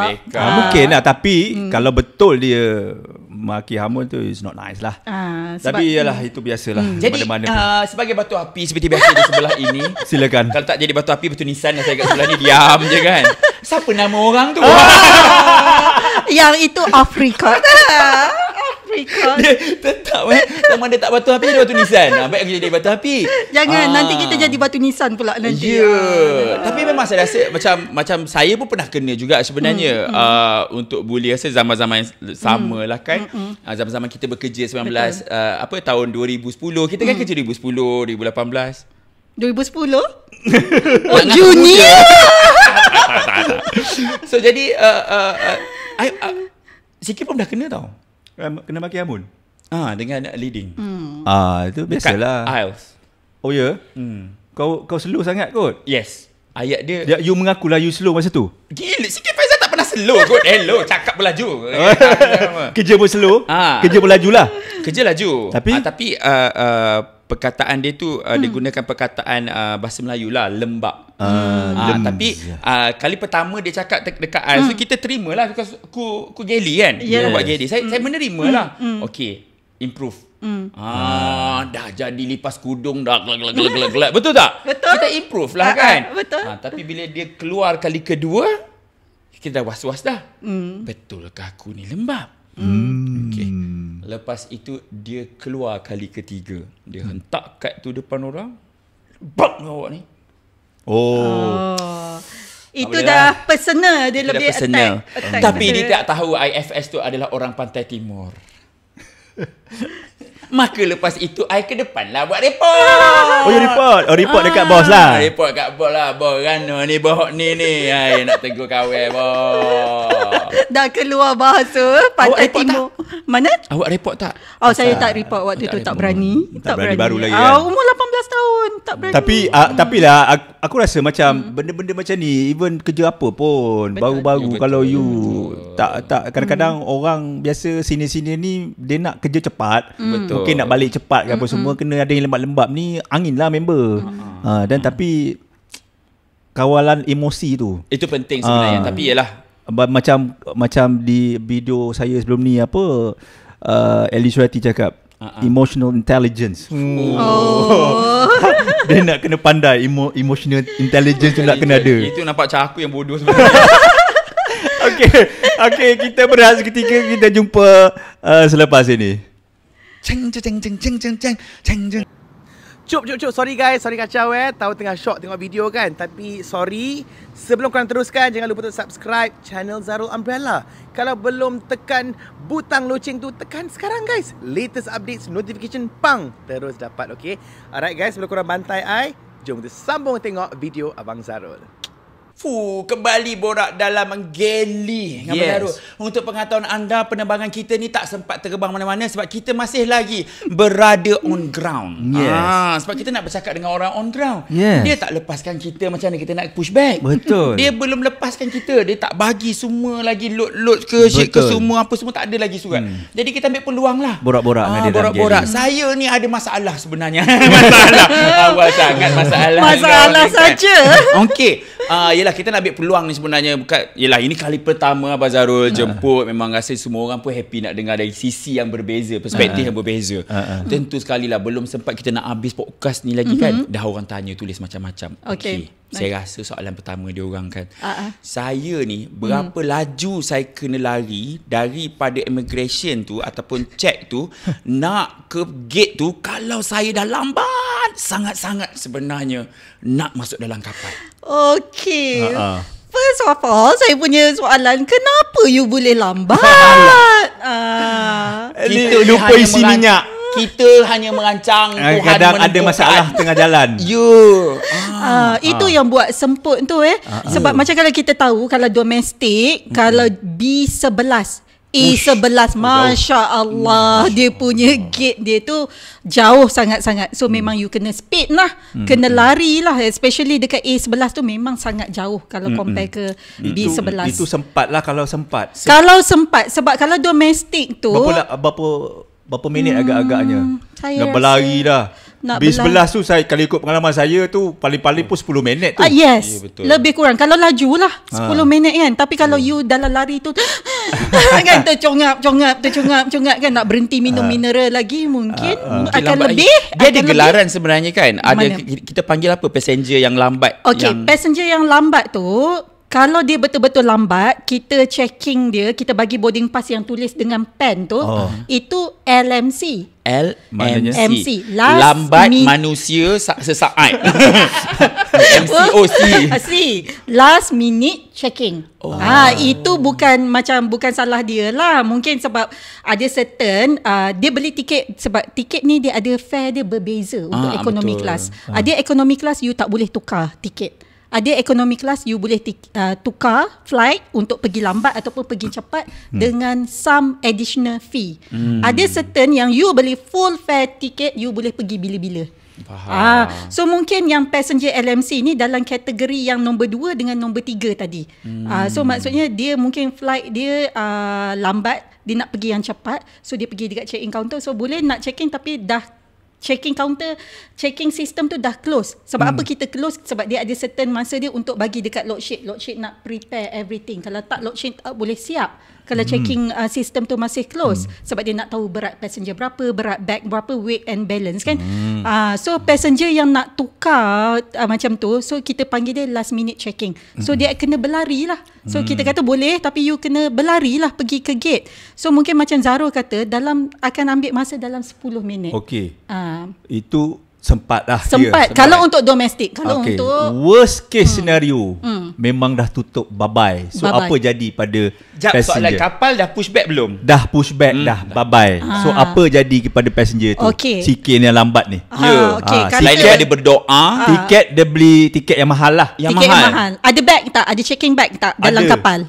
Mungkin lah tapi mm. kalau betul dia maki hama tu is not nice lah. Uh, Tapi ialah itu biasalah. Hmm. Jadi uh, sebagai batu api seperti biasa di sebelah ini. Silakan. Kalau tak jadi batu api betul nisan lah saya kat sebelah ni diam je kan. Siapa nama orang tu? Yang itu Afrika. Africa. dia tetap eh. Sama dia tak batu api, dia batu nisan. Ha, baik aku jadi batu api. Jangan, ha. nanti kita jadi batu nisan pula nanti. Ya. Yeah. Ha. Tapi memang saya rasa macam macam saya pun pernah kena juga sebenarnya. Hmm. hmm uh, hmm. Untuk bully rasa zaman-zaman yang sama hmm. lah kan. Hmm. Uh, zaman-zaman kita bekerja 19, Betul. Uh, apa tahun 2010. Kita kan hmm. kan kerja 2010, 2018. 2010? oh, junior! so jadi uh, uh, uh, I, uh, Siki pun dah kena tau Kena maki Amun Ah ha, dengan leading. Hmm. Ah itu biasalah. Kat Isles. Oh ya. Yeah? Hmm. Kau kau slow sangat kot. Yes. Ayat dia Dia ya, you mengaku lah you slow masa tu. Gila sikit Faizal tak pernah slow kot. Hello, cakap berlaju. Eh, kerja pun slow. Ah. Kerja berlajulah. Kerja laju. Tapi ha, tapi uh, uh, perkataan dia tu uh, hmm. dia gunakan perkataan uh, bahasa Melayu lah lembab. Uh, ah, uh, ah, lem- tapi ya. uh, kali pertama dia cakap te- dekat hmm. so kita terimalah because aku aku geli kan. Yes. Buat geli. Saya hmm. saya menerimalah. Hmm. Hmm. Okay improve. Hmm. Ah, ah, dah jadi lipas kudung dah gelak gelak gelak gelak. Betul tak? Betul. Kita improve lah kan. betul. Ha, tapi bila dia keluar kali kedua kita dah was-was dah. Hmm. Betulkah aku ni lembab? Hmm. Okay. Lepas itu dia keluar kali ketiga. Dia hentak kad tu depan orang. Bang awak ni. Oh. oh. Itu dah lah. personal dia itu lebih dah personal. attack. Ah. attack. Tapi dia tak tahu IFS tu adalah orang Pantai Timur. Maka lepas itu I ke depan lah Buat report Oh ya report oh, Report dekat ah. bos lah ah, Report dekat bos lah Bos rana ni Bohok ni ni I nak tegur kawai bos Dah keluar bahasa Pantai Timur Mana? Awak report tak? Oh Asal saya tak report Waktu tak tu tak berani Tak berani, baru lagi kan uh, Umur 18 tahun Tak berani Tapi uh, hmm. Tapi lah aku, aku rasa macam hmm. Benda-benda macam ni Even kerja apa pun Baru-baru ya, Kalau you Tak tak Kadang-kadang hmm. orang Biasa sini sini ni Dia nak kerja cepat hmm. Betul mungkin nak balik cepat ke apa mm-hmm. semua kena ada yang lembab-lembab ni angin lah member mm-hmm. ha, dan tapi kawalan emosi tu itu penting sebenarnya ha, tapi ialah macam macam di video saya sebelum ni apa uh, ah, Eli Surati cakap Uh-huh. Emotional intelligence. Hmm. Oh. dia nak kena pandai emo- emotional intelligence tu nak kena ada. Itu nampak macam aku yang bodoh sebenarnya. okay. okay, kita berhasil ketiga kita jumpa uh, selepas ini. Ceng ceng ceng ceng ceng ceng ceng ceng. Cuk cuk cuk sorry guys, sorry kacau eh. Tahu tengah shock tengok video kan. Tapi sorry. Sebelum korang teruskan jangan lupa untuk subscribe channel Zarul Umbrella. Kalau belum tekan butang loceng tu tekan sekarang guys. Latest updates notification pang terus dapat okey. Alright guys, sebelum korang bantai ai, jom kita sambung tengok video abang Zarul. Fu, kembali borak dalam geli yes. Darul. Untuk pengetahuan anda, penerbangan kita ni tak sempat terbang mana-mana sebab kita masih lagi berada on ground. Yes. Ah, sebab kita nak bercakap dengan orang on ground. Yes. Dia tak lepaskan kita macam mana kita nak push back. Betul. Dia belum lepaskan kita. Dia tak bagi semua lagi load-load ke shit ke semua apa semua tak ada lagi surat. Hmm. Jadi kita ambil peluang lah. Borak-borak ah, dengan dia Borak-borak. Saya ni ada masalah sebenarnya. masalah. Awal sangat masalah. Masalah saja. Okey. Uh, yelah kita nak ambil peluang ni sebenarnya bukan yelah ini kali pertama Abang Zarul ha. jemput memang rasa semua orang pun happy nak dengar dari sisi yang berbeza perspektif ha. yang berbeza ha. ha. tentu sekali lah belum sempat kita nak habis podcast ni lagi mm-hmm. kan mhm. dah orang tanya tulis macam-macam okey okay. Saya okay. rasa soalan pertama dia orang kan. Uh-uh. Saya ni hmm. berapa hmm. laju saya kena lari daripada immigration tu ataupun check tu nak ke gate tu kalau saya dah lambat sangat-sangat sebenarnya nak masuk dalam kapal. Okay. Uh-uh. First of all, saya punya soalan kenapa you boleh lambat? uh. Kita lupa isi minyak kita hanya merancang ah, Tuhan Kadang ada masalah tengah jalan. you. Ya. Ah, ah, itu ah. yang buat semput tu eh. Ah, ah. Sebab ah. macam kalau kita tahu kalau domestik hmm. kalau B11 A11 masya-Allah dia punya ah. gate dia tu jauh sangat-sangat. So hmm. memang you kena speed lah, hmm. kena lari lah especially dekat A11 tu memang sangat jauh kalau compare hmm. ke B11. Itu, itu sempat lah kalau sempat. Kalau sempat sebab kalau domestik tu Berapa berapa Berapa minit hmm, agak-agaknya saya Dah berlari dah Bis belas tu saya Kalau ikut pengalaman saya tu Paling-paling pun 10 minit tu uh, Yes yeah, betul. Lebih kurang Kalau laju lah 10 ha. minit kan Tapi kalau yeah. Hmm. you dalam lari tu Kan tercongap Congap Tercongap Congap kan Nak berhenti minum ha. mineral lagi Mungkin ha. ha. Akan lambat. lebih Dia akan ada gelaran lebih. sebenarnya kan Ada Mana? Kita panggil apa Passenger yang lambat Okay yang... Passenger yang lambat tu kalau dia betul-betul lambat, kita checking dia, kita bagi boarding pass yang tulis dengan pen tu, oh. itu LMC. L MC. Last lambat mi- manusia sesaat. MCOC. Last minute checking. Oh. Ah, itu bukan macam bukan salah dia lah. Mungkin sebab ada certain uh, dia beli tiket sebab tiket ni dia ada fare dia berbeza untuk ah, ekonomi kelas. Ah. Ada ah, ekonomi kelas you tak boleh tukar tiket ada ekonomi kelas, you boleh uh, tukar flight untuk pergi lambat ataupun pergi cepat hmm. dengan some additional fee. Hmm. Ada certain yang you beli full fare ticket you boleh pergi bila-bila. Ah, so mungkin yang passenger LMC ni dalam kategori yang nombor 2 dengan nombor 3 tadi. Hmm. Ah, so hmm. maksudnya dia mungkin flight dia uh, lambat, dia nak pergi yang cepat. So dia pergi dekat check-in counter. So boleh nak check-in tapi dah checking counter checking system tu dah close sebab hmm. apa kita close sebab dia ada certain masa dia untuk bagi dekat load sheet load sheet nak prepare everything kalau tak load sheet tak uh, boleh siap kalau hmm. checking uh, sistem tu masih close hmm. sebab dia nak tahu berat passenger berapa berat bag berapa weight and balance kan hmm. uh, so passenger yang nak tukar uh, macam tu so kita panggil dia last minute checking so hmm. dia kena berlari lah so hmm. kita kata boleh tapi you kena berlari lah pergi ke gate so mungkin macam Zaro kata dalam akan ambil masa dalam 10 minit okay uh. Ah. itu Sempat lah Sempat, sempat. Kalau untuk domestik Kalau okay. untuk Worst case hmm. scenario hmm. Memang dah tutup Bye-bye So bye-bye. apa jadi pada Sekejap soalan Kapal dah push back belum? Dah push back hmm. dah Bye-bye ha. So apa jadi kepada passenger tu? Okay Sikin yang lambat ni ah, Ya Selain ah, daripada berdoa ha. Tiket dia beli Tiket yang mahal lah Yang tiket mahal. Yang mahal Ada bag tak? Ada checking bag tak? Dalam kapal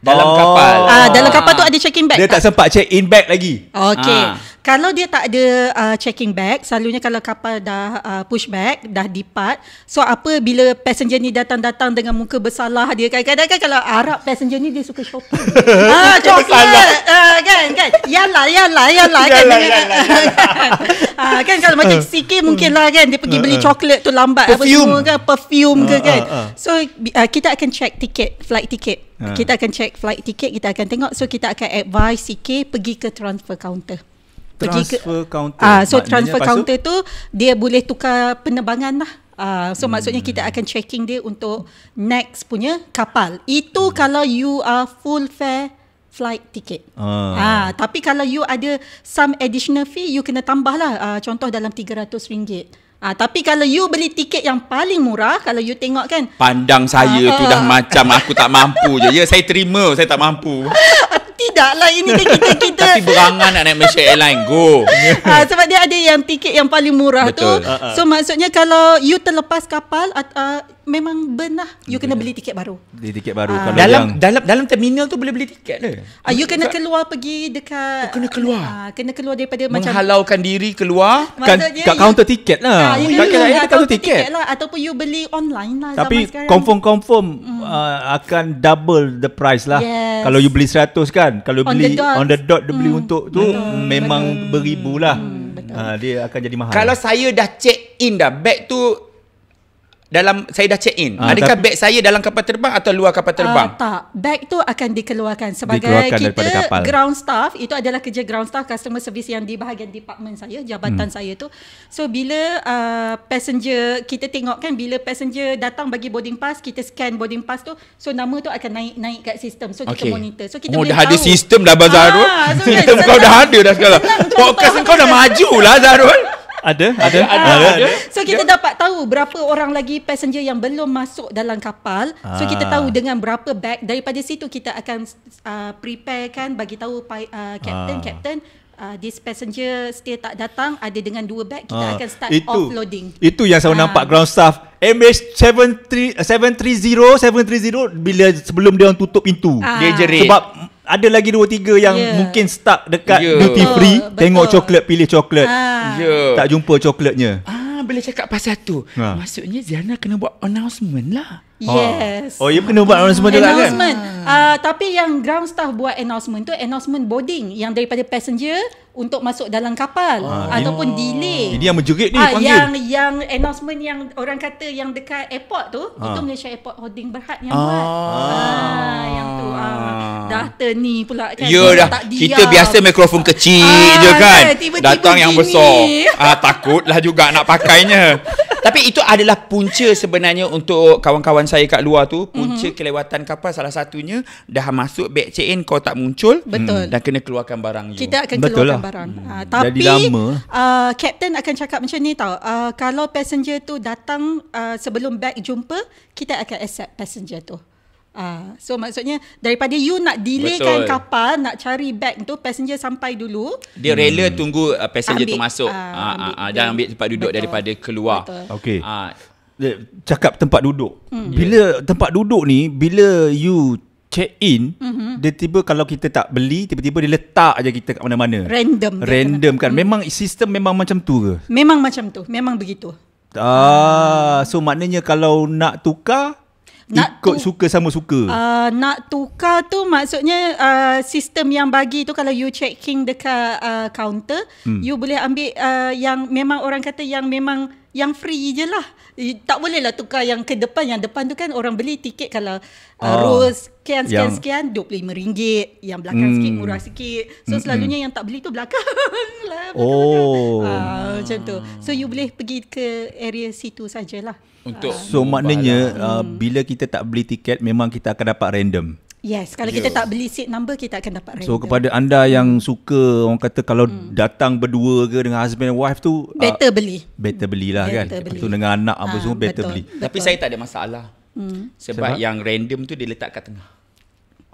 dalam oh. kapal. Ah, dalam kapal tu ada check-in bag. Dia tak, tak sempat check-in bag lagi. Okey. Ah. Kalau dia tak ada uh, checking back, selalunya kalau kapal dah uh, push back, dah depart, so apa bila passenger ni datang-datang dengan muka bersalah dia kadang-kadang kan kalau Arab passenger ni dia suka shopping. ah, coklat. Uh, ah, kan, kan. Yalah, yalah, yalah. kan, yalah, yalah, yalah. uh, kan kalau macam CK eh. mungkin lah kan, dia pergi beli eh, eh. coklat tu lambat. Perfume. Apa semua kan, perfume ke ah, kan. So, uh, kita akan check tiket, flight tiket. Kita akan check flight ticket, kita akan tengok. So, kita akan advise CK pergi ke transfer counter pergi ke transfer counter. Ah, so transfer counter tu dia boleh tukar penerbangan lah. Uh, so hmm. maksudnya kita akan checking dia untuk next punya kapal. Itu hmm. kalau you are full fare flight ticket. Ah, uh. tapi kalau you ada some additional fee you kena tambah lah uh, contoh dalam rm ringgit. Ah, tapi kalau you beli tiket yang paling murah, kalau you tengok kan. Pandang saya uh, tu dah uh, macam aku tak mampu je. Ya, saya terima saya tak mampu. tidaklah ini kan kita kita tapi berangan nak naik Malaysia Airline go ha, sebab dia ada yang tiket yang paling murah Betul. tu uh-huh. Ah, ah. so maksudnya kalau you terlepas kapal uh, memang benar you benar. kena beli tiket baru beli tiket baru uh. dalam yang... dalam dalam terminal tu boleh beli tiket ke uh, you kena keluar pergi dekat oh, kena keluar uh, kena keluar daripada macam menghalaukan diri keluar kan- maksudnya, kat kaunter tiket lah kat kaunter tiket, tiket, tiket lah ataupun you beli online lah tapi confirm confirm hmm. akan double the price lah yes. kalau you beli 100 kan kan kalau on beli the on the dot dia beli mm. untuk tu betul, hmm, memang beribu lah. Mm, Ha dia akan jadi mahal. Kalau saya dah check in dah bag tu dalam saya dah check in. Ha, Adakah beg saya dalam kapal terbang atau luar kapal ah, terbang? Uh, tak, beg tu akan dikeluarkan sebagai dikeluarkan kita kapal. ground staff. Itu adalah kerja ground staff customer service yang di bahagian department saya, jabatan hmm. saya tu. So bila uh, passenger kita tengok kan bila passenger datang bagi boarding pass, kita scan boarding pass tu. So nama tu akan naik naik kat sistem. So kita monitor. So kita oh, boleh dah tahu. ada sistem dah Bazarul. Ah, so sistem kan, kau dah kan? ada dah sekarang. Podcast kau dah majulah Zarul ada, ada, ada, ada, ada, ada. So kita dapat tahu berapa orang lagi passenger yang belum masuk dalam kapal. So kita ah. tahu dengan berapa bag daripada situ kita akan uh, prepare kan bagi tahu uh, captain, ah. captain Uh, this passenger still tak datang ada dengan dua bag kita uh, akan start itu, offloading itu yang saya uh. nampak ground staff MH 730 730 bila sebelum dia orang tutup pintu uh. dia jerit sebab ada lagi dua tiga yang yeah. mungkin stuck dekat yeah. duty free betul, tengok coklat pilih coklat ha. yeah. Ya. tak jumpa coklatnya ah boleh cakap pasal tu ha. maksudnya Ziana kena buat announcement lah ha. Yes. Oh, you ya, kena buat announcement juga kan? Announcement. Uh, tapi yang ground staff buat announcement tu, announcement boarding yang daripada passenger untuk masuk dalam kapal ah, ataupun ini, delay. Ini yang menjerit ni ah, panggil. Yang yang announcement yang orang kata yang dekat airport tu, ah. itu Malaysia Airport Holding Berhad yang ah. buat. Ah, ah. yang tu. Ah. Dah terni pula kan. Ya dah. Kita biasa mikrofon kecil ah, je kan. kan. Tiba-tiba Datang gini. yang besar. Ah takutlah juga nak pakainya. Tapi itu adalah punca sebenarnya untuk kawan-kawan saya kat luar tu. Mhm. Punca mm-hmm. kelewatan kapal salah satunya dah masuk bag check-in kau tak muncul. Betul. Hmm. Dan kena keluarkan barang you. akan Betul keluarkan lah sekarang. Hmm. Uh, tapi Jadi lama. Uh, captain akan cakap macam ni tau. Uh, kalau passenger tu datang uh, sebelum bag jumpa, kita akan accept passenger tu. Uh, so maksudnya daripada you nak delaykan Betul. kapal nak cari bag tu passenger sampai dulu dia hmm. rela tunggu uh, passenger ambil, tu masuk uh, uh, ambil, uh, dan ambil tempat duduk Betul. daripada keluar Okay. uh, eh, cakap tempat duduk hmm. bila ya. tempat duduk ni bila you check in mm-hmm. dia tiba kalau kita tak beli tiba-tiba dia letak aja kita kat mana-mana random random kan, Mm-hmm. memang sistem memang macam tu ke memang macam tu memang begitu ah hmm. so maknanya kalau nak tukar nak ikut tu- suka sama suka uh, nak tukar tu maksudnya uh, sistem yang bagi tu kalau you checking dekat uh, counter hmm. you boleh ambil uh, yang memang orang kata yang memang yang free je lah. Tak boleh lah tukar yang ke depan. Yang depan tu kan orang beli tiket kalau uh, oh, rose sekian, sekian, yang, sekian, RM25. Yang belakang mm, sikit, hmm. murah sikit. So mm, selalunya yang tak beli tu belakang lah. Oh. Uh, macam tu. So you boleh pergi ke area situ sajalah. Untuk uh, so maknanya uh, bila kita tak beli tiket, memang kita akan dapat random. Yes, kalau yeah. kita tak beli seat number kita akan dapat rider. So kepada anda yang suka orang kata kalau hmm. datang berdua ke dengan husband and wife tu better uh, beli. Better belilah better kan. Beli. dengan anak apa ha, semua better betul, beli. Betul. Tapi saya tak ada masalah. Hmm. Sebab, Sebab yang random tu dia letak kat tengah.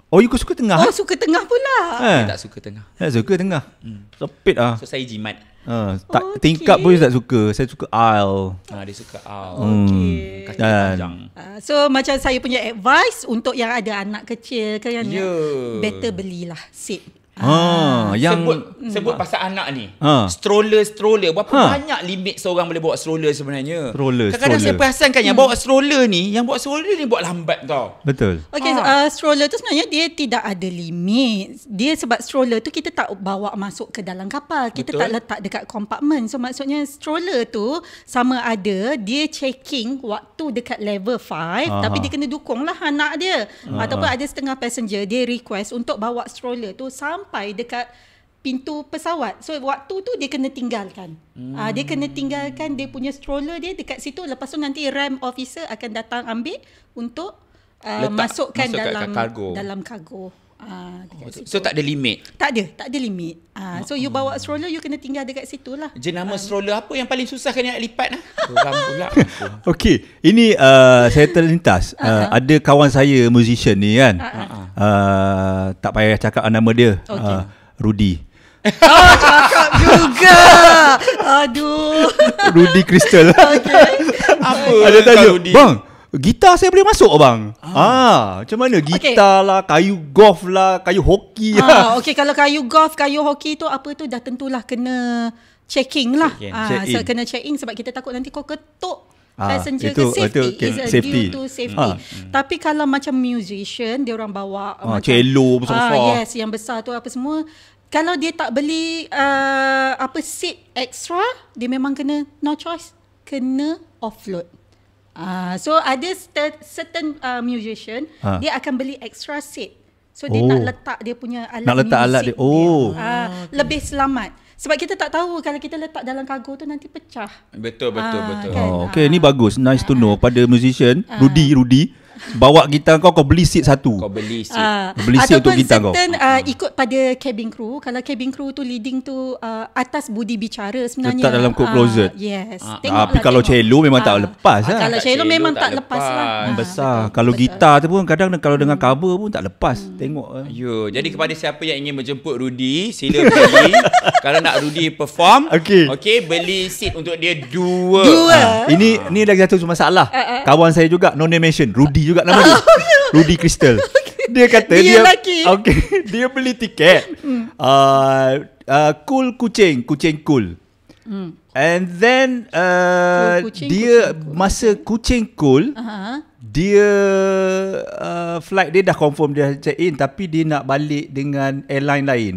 Oh, you suka tengah? Oh, eh? suka tengah pula. Ha. tak suka tengah. Tak eh, suka tengah. Hmm. Sepit ah. So saya jimat. Ah, tak okay. tingkap pun tak suka. Saya suka aisle. Ha, ah, dia suka al. Okey. Hmm. Kaki Uh, so macam saya punya advice untuk yang ada anak kecil ke yang yeah. better belilah seat. Ha, yang sebut, hmm. sebut pasal anak ni. Ha. Stroller stroller berapa ha. banyak limit seorang boleh bawa stroller sebenarnya? Stroller. Kadang-kadang stroller. saya perasan kan hmm. yang bawa stroller ni, yang bawa stroller ni buat lambat tau. Betul. Okey, ha. uh, stroller tu sebenarnya dia tidak ada limit. Dia sebab stroller tu kita tak bawa masuk ke dalam kapal. Kita Betul. tak letak dekat kompartmen. So maksudnya stroller tu sama ada dia checking waktu dekat level 5 Aha. tapi dia kena dukung lah anak dia Aha. ataupun ada setengah passenger dia request untuk bawa stroller tu sampai sampai dekat pintu pesawat. So waktu tu dia kena tinggalkan. Hmm. Uh, dia kena hmm. tinggalkan dia punya stroller dia dekat situ lepas tu nanti ram officer akan datang ambil untuk uh, Letak, masukkan masuk dalam kargo. dalam kargo. Ah, dekat oh, So tak ada limit? Tak ada, tak ada limit. Uh, oh, so you bawa oh. stroller, you kena tinggal dekat situ lah. Jenama uh, ah. stroller apa yang paling susah kena nak lipat lah? Seram pula. okay, ini uh, saya terlintas. Uh, uh-huh. Ada kawan saya, musician ni kan. Uh-huh. Uh, tak payah cakap nama dia. Okay. Uh, Rudy. Oh cakap juga Aduh Rudy Crystal Okey. Apa Ada tanya Rudy? Bang Gitar saya boleh masuk abang. Ah, ah macam mana gitar okay. lah, kayu golf lah, kayu hoki lah. ah, lah. okey kalau kayu golf, kayu hoki tu apa tu dah tentulah kena checking lah. Check ah, check so kena checking sebab kita takut nanti kau ketuk ah, passenger itu, ke safety. Itu, okay. Is a safety. due to safety. Ah. Hmm. Tapi kalau macam musician, dia orang bawa ah, macam cello besar. Ah, yes, yang besar tu apa semua kalau dia tak beli uh, apa seat extra, dia memang kena no choice, kena offload. Ah, uh, so ada certain uh, musician ha. dia akan beli extra seat. So oh. dia nak oh. letak dia punya alat. Nak letak alat dia. Oh. Dia, uh, okay. lebih selamat. Sebab kita tak tahu kalau kita letak dalam kargo tu nanti pecah. Betul betul uh, betul. Kan? Oh, okay, uh, ni bagus. Nice to know pada musician uh, Rudy Rudy bawa gitar kau kau beli seat satu kau beli seat uh, beli seat untuk gitar kau ataupun uh, ah, ah. ikut pada cabin crew kalau cabin crew tu leading tu uh, atas budi bicara sebenarnya tetap dalam coat closet uh, yes uh, tapi lah, kalau tengok. cello memang uh, tak lepas lah. kalau cello memang tak, lepas, lepas lah besar betul, kalau betul. gitar tu pun kadang kalau dengan cover pun tak lepas hmm. tengok uh. Eh. yo jadi kepada siapa yang ingin menjemput Rudy sila pergi kalau nak Rudy perform okay. okay beli seat untuk dia dua dua uh, ini ni lagi satu masalah uh, uh. kawan saya juga no name mention Rudy juga nama dia. Oh, ya. Rudy Crystal. Dia kata dia, dia lucky. okay, dia beli tiket. Hmm. Uh, uh, cool kucing, kucing cool. Hmm. And then uh, cool kucing, dia kucing cool. masa kucing cool, uh-huh. dia uh, flight dia dah confirm dia check in tapi dia nak balik dengan airline lain.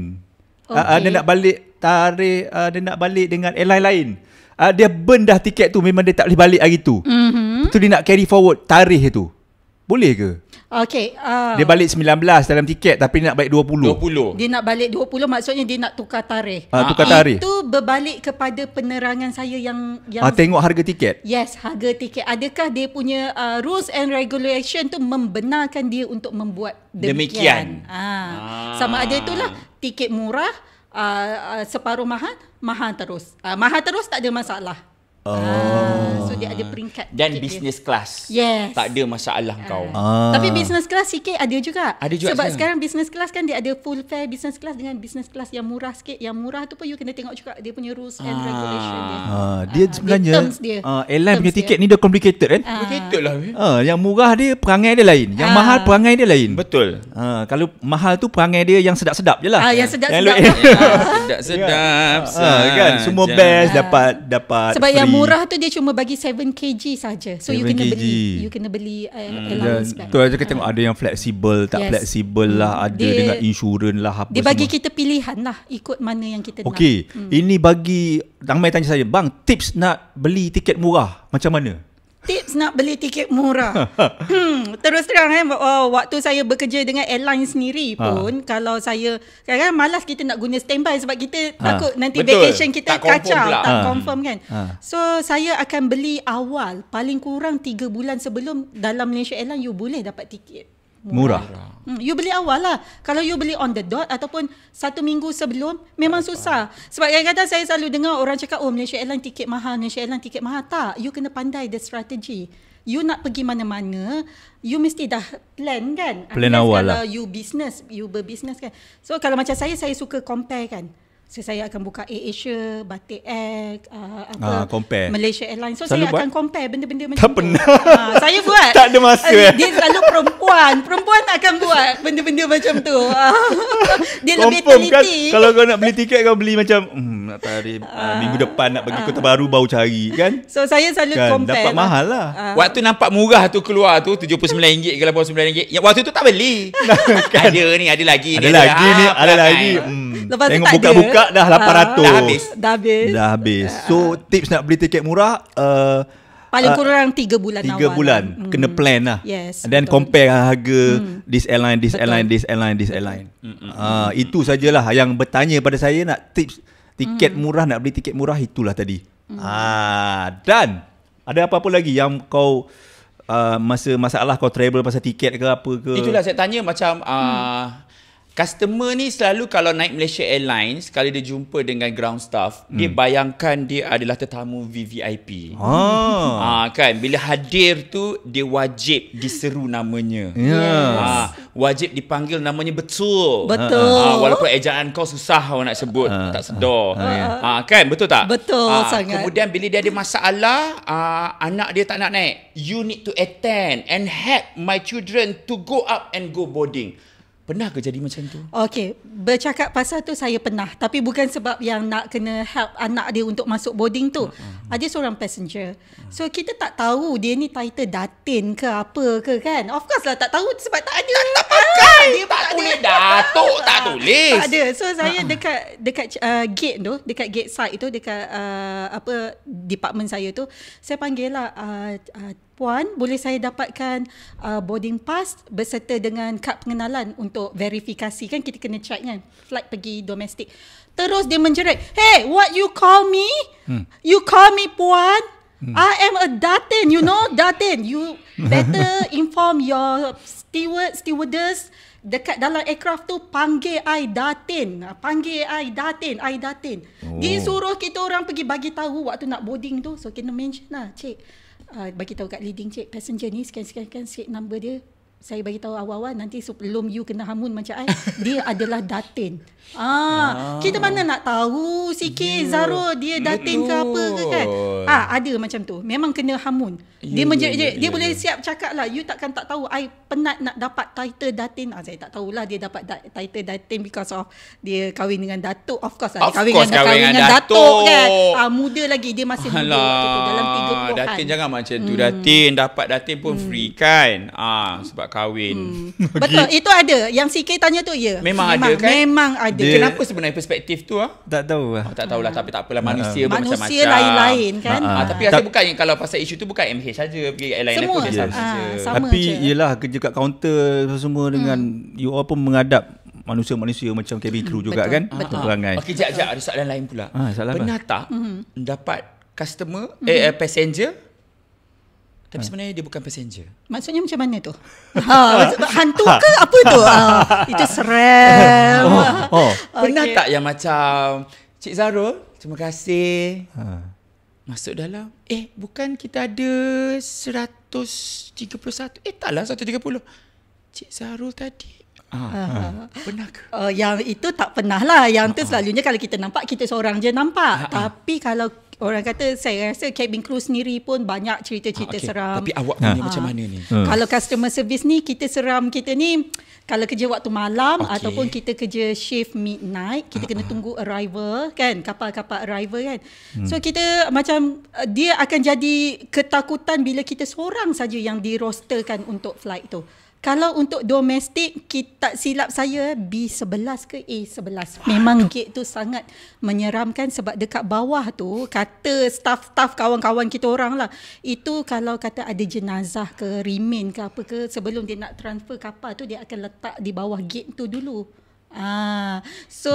Okay. Uh, uh, dia nak balik tarikh uh, dia nak balik dengan airline lain. Uh, dia burn tiket tu memang dia tak boleh balik hari tu. Mhm. Tu dia nak carry forward tarikh tu. Boleh ke? Okay. Uh, dia balik 19 dalam tiket tapi nak balik 20. 20. Dia nak balik 20 maksudnya dia nak tukar tarikh. Uh, tukar tarikh. Itu berbalik kepada penerangan saya yang... yang uh, tengok harga tiket? Yes, harga tiket. Adakah dia punya uh, rules and regulation tu membenarkan dia untuk membuat demikian? demikian. Uh, ah. Sama ada itulah tiket murah, uh, uh separuh mahal, mahal terus. Uh, mahal terus tak ada masalah. Oh. Ah, so dia ada peringkat Dan business dia. class Yes Tak ada masalah ah. kau ah. Tapi business class sikit ada juga Ada juga Sebab sekarang business class kan Dia ada full fare business class Dengan business class yang murah sikit Yang murah tu pun You kena tengok juga Dia punya rules ah. and regulation dia ah. ah dia ah. sebenarnya dia dia. Ah, Airline terms punya tiket dia. ni Dah complicated kan ah. Complicated lah ah, Yang murah dia Perangai dia lain Yang ah. mahal perangai dia lain Betul ah, Kalau mahal tu Perangai dia yang sedap-sedap je lah ah, Yang sedap-sedap Sedap-sedap ya. ah. ah. Sedap, sedap, ah. Kan? Semua best Dapat Dapat Sebab yang murah tu dia cuma bagi 7 kg saja. So you kena beli you kena beli eh, hmm. allowance Tu aja kita tengok ada yang fleksibel, tak fleksibel lah, hmm. ada dia, dengan insurans lah apa Dia bagi kita pilihan lah ikut mana yang kita nak. Okey, hmm. ini bagi ramai tanya saya, bang, tips nak beli tiket murah macam mana? tips nak beli tiket murah. hmm, terus terang eh oh, waktu saya bekerja dengan airline sendiri ha. pun ha. kalau saya kadang-kadang malas kita nak guna standby sebab kita ha. takut nanti Betul. vacation kita tak kacau, pula. tak ha. confirm kan. Ha. So saya akan beli awal paling kurang 3 bulan sebelum dalam Malaysia Airline you boleh dapat tiket murah. Hmm, you beli awal lah. Kalau you beli on the dot ataupun satu minggu sebelum, memang Baik susah. Apa. Sebab kadang-kadang saya selalu dengar orang cakap, oh Malaysia Airlines tiket mahal, Malaysia Airlines tiket mahal. Tak, you kena pandai the strategy. You nak pergi mana-mana, you mesti dah plan kan? Plan Unless awal lah. Kalau you business, you berbisnes kan? So kalau macam saya, saya suka compare kan? So, saya akan buka Air Asia, Batik Air, uh, apa, ah, Malaysia Airlines. So, selalu saya buat? akan compare benda-benda macam tu. Tak pernah. Uh, saya buat. tak ada masa. Uh, dia selalu perempuan. perempuan akan buat benda-benda macam tu. Uh, dia Confirm, lebih kan? teliti. Kan, kalau kau nak beli tiket, kau beli macam, hmm, nak tarik uh, uh, minggu depan nak pergi uh, kota baru, bau cari. Kan? So, saya selalu kan, compare. Dapat lah. mahal lah. Uh. Waktu nampak murah tu keluar tu, RM79 ke RM89. Waktu tu tak beli. kan. Ada ni, ada lagi. Ada ni, ada, ni, ada lagi. Ni, ada lah. lagi. Hmm. Lepas Tengok buka-buka dah 800. Ha, dah habis. Dah habis. Dah habis. Ha. So tips nak beli tiket murah uh, Paling uh, kurang 3 bulan 3 lah. bulan hmm. Kena plan lah Yes And Then betul. compare harga hmm. This airline This betul. airline This airline This airline uh, Itu sajalah Yang bertanya pada saya Nak tips Tiket hmm. murah Nak beli tiket murah Itulah tadi hmm. Ah Dan Ada apa-apa lagi Yang kau uh, Masa masalah kau travel Pasal tiket ke apa ke Itulah saya tanya Macam uh, hmm. Customer ni selalu kalau naik Malaysia Airlines, kalau dia jumpa dengan ground staff, hmm. dia bayangkan dia adalah tetamu VVIP. Ha. Ah. Ha, kan? Bila hadir tu, dia wajib diseru namanya. Yes. Ha, ah, wajib dipanggil namanya betul. Betul. Ha, walaupun ejaan kau susah orang nak sebut, uh, tak sedar. Ah, yeah. Ya. kan? Betul tak? Betul ha, sangat. Kemudian bila dia ada masalah, uh, anak dia tak nak naik. You need to attend and help my children to go up and go boarding. Pernah ke jadi macam tu? Okay, bercakap pasal tu saya pernah. Tapi bukan sebab yang nak kena help anak dia untuk masuk boarding tu. Uh-huh. Ada seorang passenger. So kita tak tahu dia ni title datin ke apa ke kan. Of course lah tak tahu sebab tak ada. Tak pakai. Dia tak boleh datuk, tak tulis. Tak ada. So saya dekat dekat uh, gate tu, dekat gate side tu, dekat uh, apa department saya tu. Saya panggil lah uh, puan boleh saya dapatkan uh, boarding pass berserta dengan kad pengenalan untuk verifikasi kan kita kena check kan flight pergi domestik terus dia menjerit hey what you call me hmm. you call me puan hmm. I am a datin, you know, datin. You better inform your steward, stewardess dekat dalam aircraft tu panggil I datin. Ah, panggil I datin, I datin. Oh. Dia suruh kita orang pergi bagi tahu waktu nak boarding tu. So, kena mention lah, cik uh, bagi tahu kat leading check passenger ni scan scan scan seat number dia saya bagi tahu awal-awal nanti sebelum you kena hamun macam ai dia adalah datin. Ah, wow. Ah. kita mana nak tahu sikit yeah. Zaro dia datin Betul. ke apa ke kan? Ah, ada macam tu. Memang kena hamun. Yeah, dia yeah, yeah, ya, ya, dia yeah, boleh ya. siap cakap lah you takkan tak tahu ai penat nak dapat title datin. Ah, saya tak tahulah dia dapat da- title datin because of dia kahwin dengan datuk. Of course lah dia kahwin, course, dengan, kahwin dengan datuk kan. Ah, muda lagi dia masih muda dalam 30-an. Datin jangan macam tu. Hmm. Datin dapat datin pun hmm. free kan. Ah, sebab kahwin. Hmm. Betul, okay. itu ada. Yang CK tanya tu ya. Memang, memang ada kan? Memang ada. The... Kenapa sebenarnya perspektif tu ah? Tak tahu lah. Oh, tak tahulah tapi tak apalah ah, ah. manusia uh, macam-macam. Manusia lain-lain kan. Uh, uh, tapi rasa tak... bukan yang kalau pasal isu tu bukan MH saja pergi airline lain pun yes. sama, uh, Tapi je. yelah kerja kat kaunter semua hmm. dengan you all pun mengadap manusia-manusia macam cabin crew hmm, juga kan betul. perangai. Okey, jap jap ada soalan lain pula. Ah, soalan Pernah apa? tak hmm dapat hmm. customer hmm eh passenger tapi eh. sebenarnya dia bukan passenger. Maksudnya macam mana tu? Ha, hantu ke apa tu? Ha, itu seram. Oh, oh. Pernah tak yang macam Cik Zarul, terima kasih. Ha. Masuk dalam. Eh, bukan kita ada 131. Eh, taklah 130. Cik Zarul tadi. Ah, ah. Pernah ke? Uh, yang itu tak pernah lah Yang ah, tu selalunya ah. kalau kita nampak Kita seorang je nampak ah, Tapi ah. kalau orang kata saya rasa cabin crew sendiri pun banyak cerita-cerita ah, okay. seram. Tapi awak ni ha. macam mana ni? Hmm. Kalau customer service ni kita seram kita ni kalau kerja waktu malam okay. ataupun kita kerja shift midnight kita uh-huh. kena ha, tunggu arrival kan kapal-kapal arrival kan. Hmm. So kita macam eh, dia akan jadi ketakutan bila kita seorang saja yang dirosterkan untuk flight tu. Kalau untuk domestik kita silap saya B11 ke A11. Memang aduh. gate tu sangat menyeramkan sebab dekat bawah tu kata staff-staff kawan-kawan kita orang lah. Itu kalau kata ada jenazah ke remain ke apa ke sebelum dia nak transfer kapal tu dia akan letak di bawah gate tu dulu. Ah, so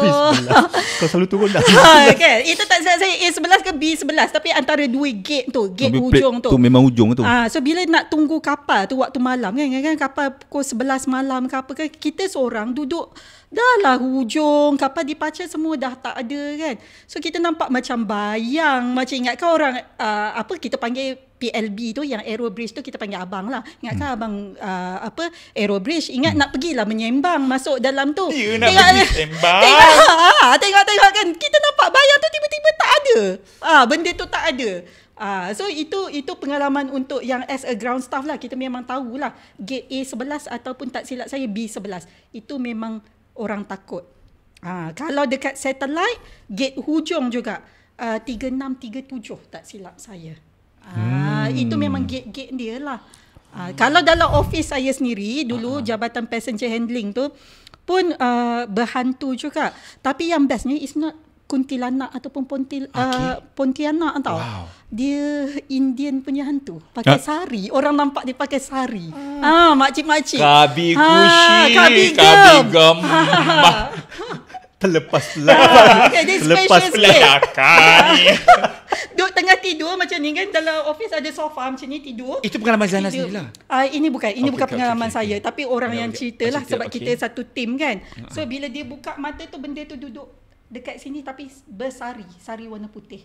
kau selalu turun dah. Ha, kan? Itu tak saya saya A11 ke B11 tapi antara dua gate tu, gate Habis hujung tu. Tu memang hujung tu. Ah, so bila nak tunggu kapal tu waktu malam kan, kan, kan kapal pukul 11 malam ke apa ke kita seorang duduk dah lah hujung kapal dipacar semua dah tak ada kan. So kita nampak macam bayang, macam ingat kau orang uh, apa kita panggil PLB tu yang Aero Bridge tu kita panggil abang lah. Ingatkan hmm. abang uh, apa Aero Bridge ingat hmm. nak lah menyembang masuk dalam tu. You ya, tengok, nak pergi Tengok, ah, tengok tengok kan kita nampak bayar tu tiba-tiba tak ada. Ah ha, benda tu tak ada. Ah ha, so itu itu pengalaman untuk yang as a ground staff lah kita memang tahulah gate A11 ataupun tak silap saya B11. Itu memang orang takut. Ha, kalau dekat satellite gate hujung juga ah, uh, 3637 tak silap saya. Ah, hmm. Itu memang gate-gate dia lah. Uh, ah, kalau dalam office saya sendiri dulu uh jabatan passenger handling tu pun uh, berhantu juga. Tapi yang bestnya is not kuntilanak ataupun pontil okay. uh, pontianak tau. Wow. Dia Indian punya hantu pakai uh. sari. Orang nampak dia pakai sari. Ah uh. uh, makcik-makcik. Kabi kushi, ha, kabi gem. Kabi gem. lepas pelakar. lepas pelakar ni. Duduk tengah tidur macam ni kan dalam office ada sofa macam ni tidur. Itu pengalaman Zana sendiri lah. Uh, ah, ini bukan ini okay, bukan okay, pengalaman okay, saya tapi orang okay, yang okay. cerita lah sebab okay. kita satu tim kan. So bila dia buka mata tu benda tu duduk dekat sini tapi bersari, sari warna putih.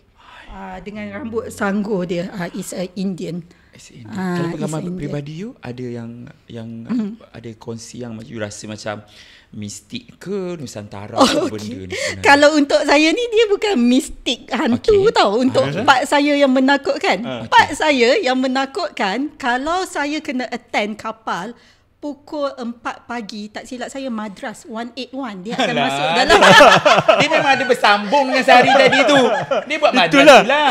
Uh, dengan rambut sanggur dia uh, is a Indian. Kalau pengalaman pribadi you ada yang yang mm ada kongsi yang you rasa macam mistik ke nusantara oh, ke okay. benda ni. Kalau untuk saya ni dia bukan mistik hantu okay. tau untuk ha, part saya yang menakutkan. Ha, ah, ah, okay. Part saya yang menakutkan kalau saya kena attend kapal pukul 4 pagi tak silap saya madras 181 dia akan masuk dalam dia memang ada bersambung dengan sehari tadi tu dia buat madras pula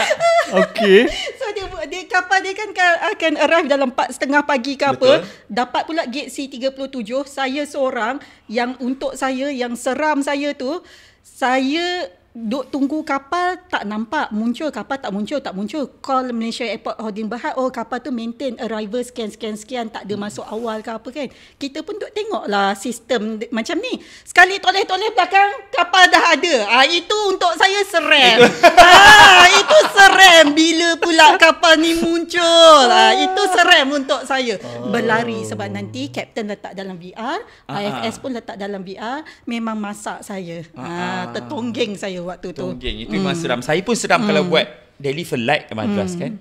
okey so dia buat dia kapal dia kan akan arrive dalam setengah pagi ke apa Betul. dapat pula gate C37 saya seorang yang untuk saya yang seram saya tu saya duk tunggu kapal tak nampak muncul kapal tak muncul tak muncul call Malaysia Airport Holding Berhad oh kapal tu maintain arrival scan scan scan tak ada masuk awal ke apa kan kita pun duk tengok lah sistem macam ni sekali toleh-toleh belakang kapal dah ada ah ha, itu untuk saya seram ah ha, itu seram bila pula kapal ni muncul ah ha, itu seram untuk saya berlari oh. sebab nanti kapten letak dalam VR ah, ah. IFS pun letak dalam VR memang masak saya ah ha, tertonggeng saya waktu tu. Tunggeng itu memang mm. seram. Saya pun seram mm. kalau hmm. buat deliver light ke madras mm. kan.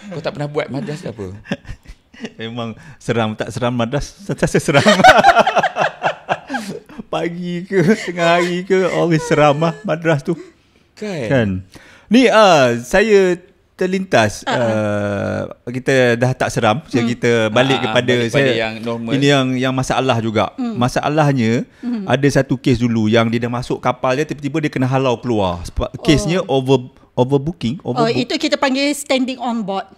Kau tak pernah buat madras apa? memang seram tak seram madras. Saya seram. Pagi ke tengah hari ke always seram lah madras tu. Kan. kan. Ni ah uh, saya terlintas uh-huh. kita dah tak seram hmm. so kita balik uh-huh. kepada balik saya yang ini yang yang masalah juga hmm. masalahnya hmm. ada satu kes dulu yang dia dah masuk kapal dia tiba-tiba dia kena halau keluar sebab oh. over overbooking oh, overbook. oh itu kita panggil standing on board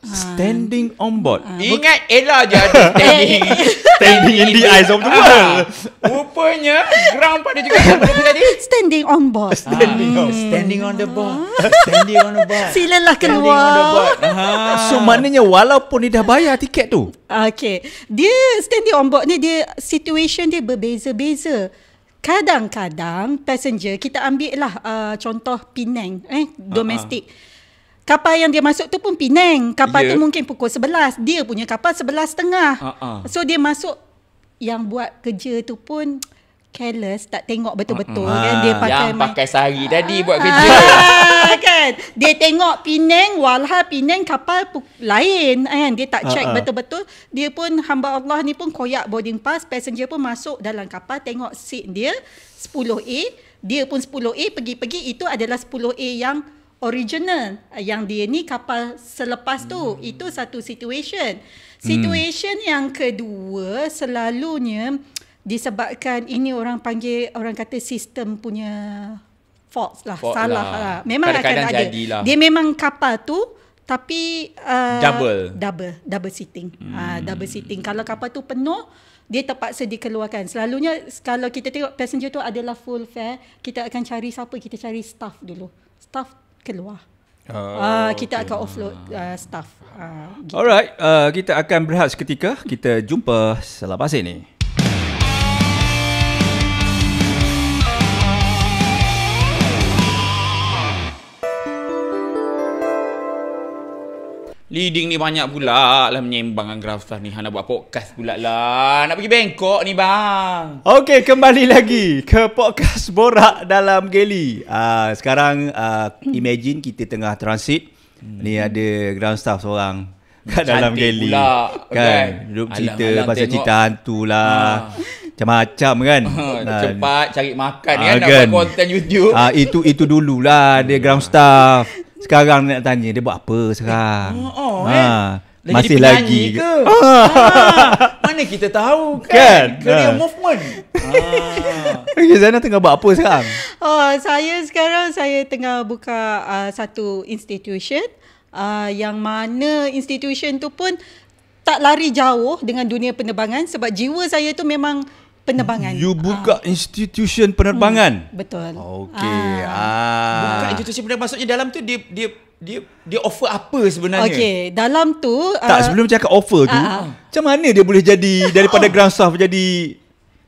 Ha. Standing on board ha. Ingat Ella je ada standing eh. Standing in the eyes of the world ha. Rupanya Ground pada juga Apa tadi? Standing on board Standing, ha. on. Hmm. standing on the ha. board Standing on the board Silalah keluar Standing ha. ha. So maknanya Walaupun dia dah bayar tiket tu Okay Dia standing on board ni Dia situation dia berbeza-beza Kadang-kadang Passenger Kita ambil lah uh, Contoh Penang Eh Domestik ha. Kapal yang dia masuk tu pun Penang. Kapal yeah. tu ya. mungkin pukul 11. Dia punya kapal 11.30. Uh-uh. So dia masuk yang buat kerja tu pun careless tak tengok betul-betul uh-uh. kan dia ah. pakai yang pakai sari tadi uh-uh. buat ah, kerja. kan. Dia tengok Penang Walha Penang kapal lain kan dia tak check uh-uh. betul-betul dia pun hamba Allah ni pun koyak boarding pass passenger pun masuk dalam kapal tengok seat dia 10A dia pun 10A pergi-pergi itu adalah 10A yang original eh, yang dia ni kapal selepas tu hmm. itu satu situation situation hmm. yang kedua selalunya disebabkan ini orang panggil orang kata sistem punya fault lah fault salah lah, lah. memang akan ada jadilah. dia memang kapal tu tapi uh, double double double sitting ah, hmm. uh, double sitting. kalau kapal tu penuh dia terpaksa dikeluarkan. Selalunya kalau kita tengok passenger tu adalah full fare, kita akan cari siapa? Kita cari staff dulu. Staff keluar. Uh, uh, kita okay. akan offload uh, staff. Uh, Alright, uh, kita akan berehat seketika. Kita jumpa selepas ini. Leading ni banyak pula lah menyembang dengan Grafstar ni. Ha nak buat podcast pula lah. Nak pergi Bangkok ni bang. Okay kembali lagi ke podcast Borak Dalam Geli. Uh, sekarang uh, imagine kita tengah transit. Hmm. Ni ada ground staff seorang kat dalam geli. Pula. Kan? Okay. Duduk cerita alang, alang pasal tengok. cerita hantu lah. Ha. Macam-macam kan. Ha. Cepat cari makan ha. kan. Nak kan? buat konten YouTube. Ha. itu itu dululah ada ground staff. Sekarang nak tanya dia buat apa sekarang? Eh, oh, oh, ha. Eh? Dah Masih lagi ke? ke? Ah. Ah. Mana kita tahu kan? kan? Career ah. movement. Ah. Okay, tengah buat apa sekarang? Oh, saya sekarang saya tengah buka uh, satu institution uh, yang mana institution tu pun tak lari jauh dengan dunia penerbangan sebab jiwa saya tu memang penerbangan. You buka ha. institution penerbangan. Hmm, betul. Okey. Ha. Ah. ah. Buka institution penerbangan maksudnya dalam tu dia dia dia dia offer apa sebenarnya? Okey, dalam tu Tak uh, sebelum cakap offer tu, uh, uh. macam mana dia boleh jadi daripada ground staff jadi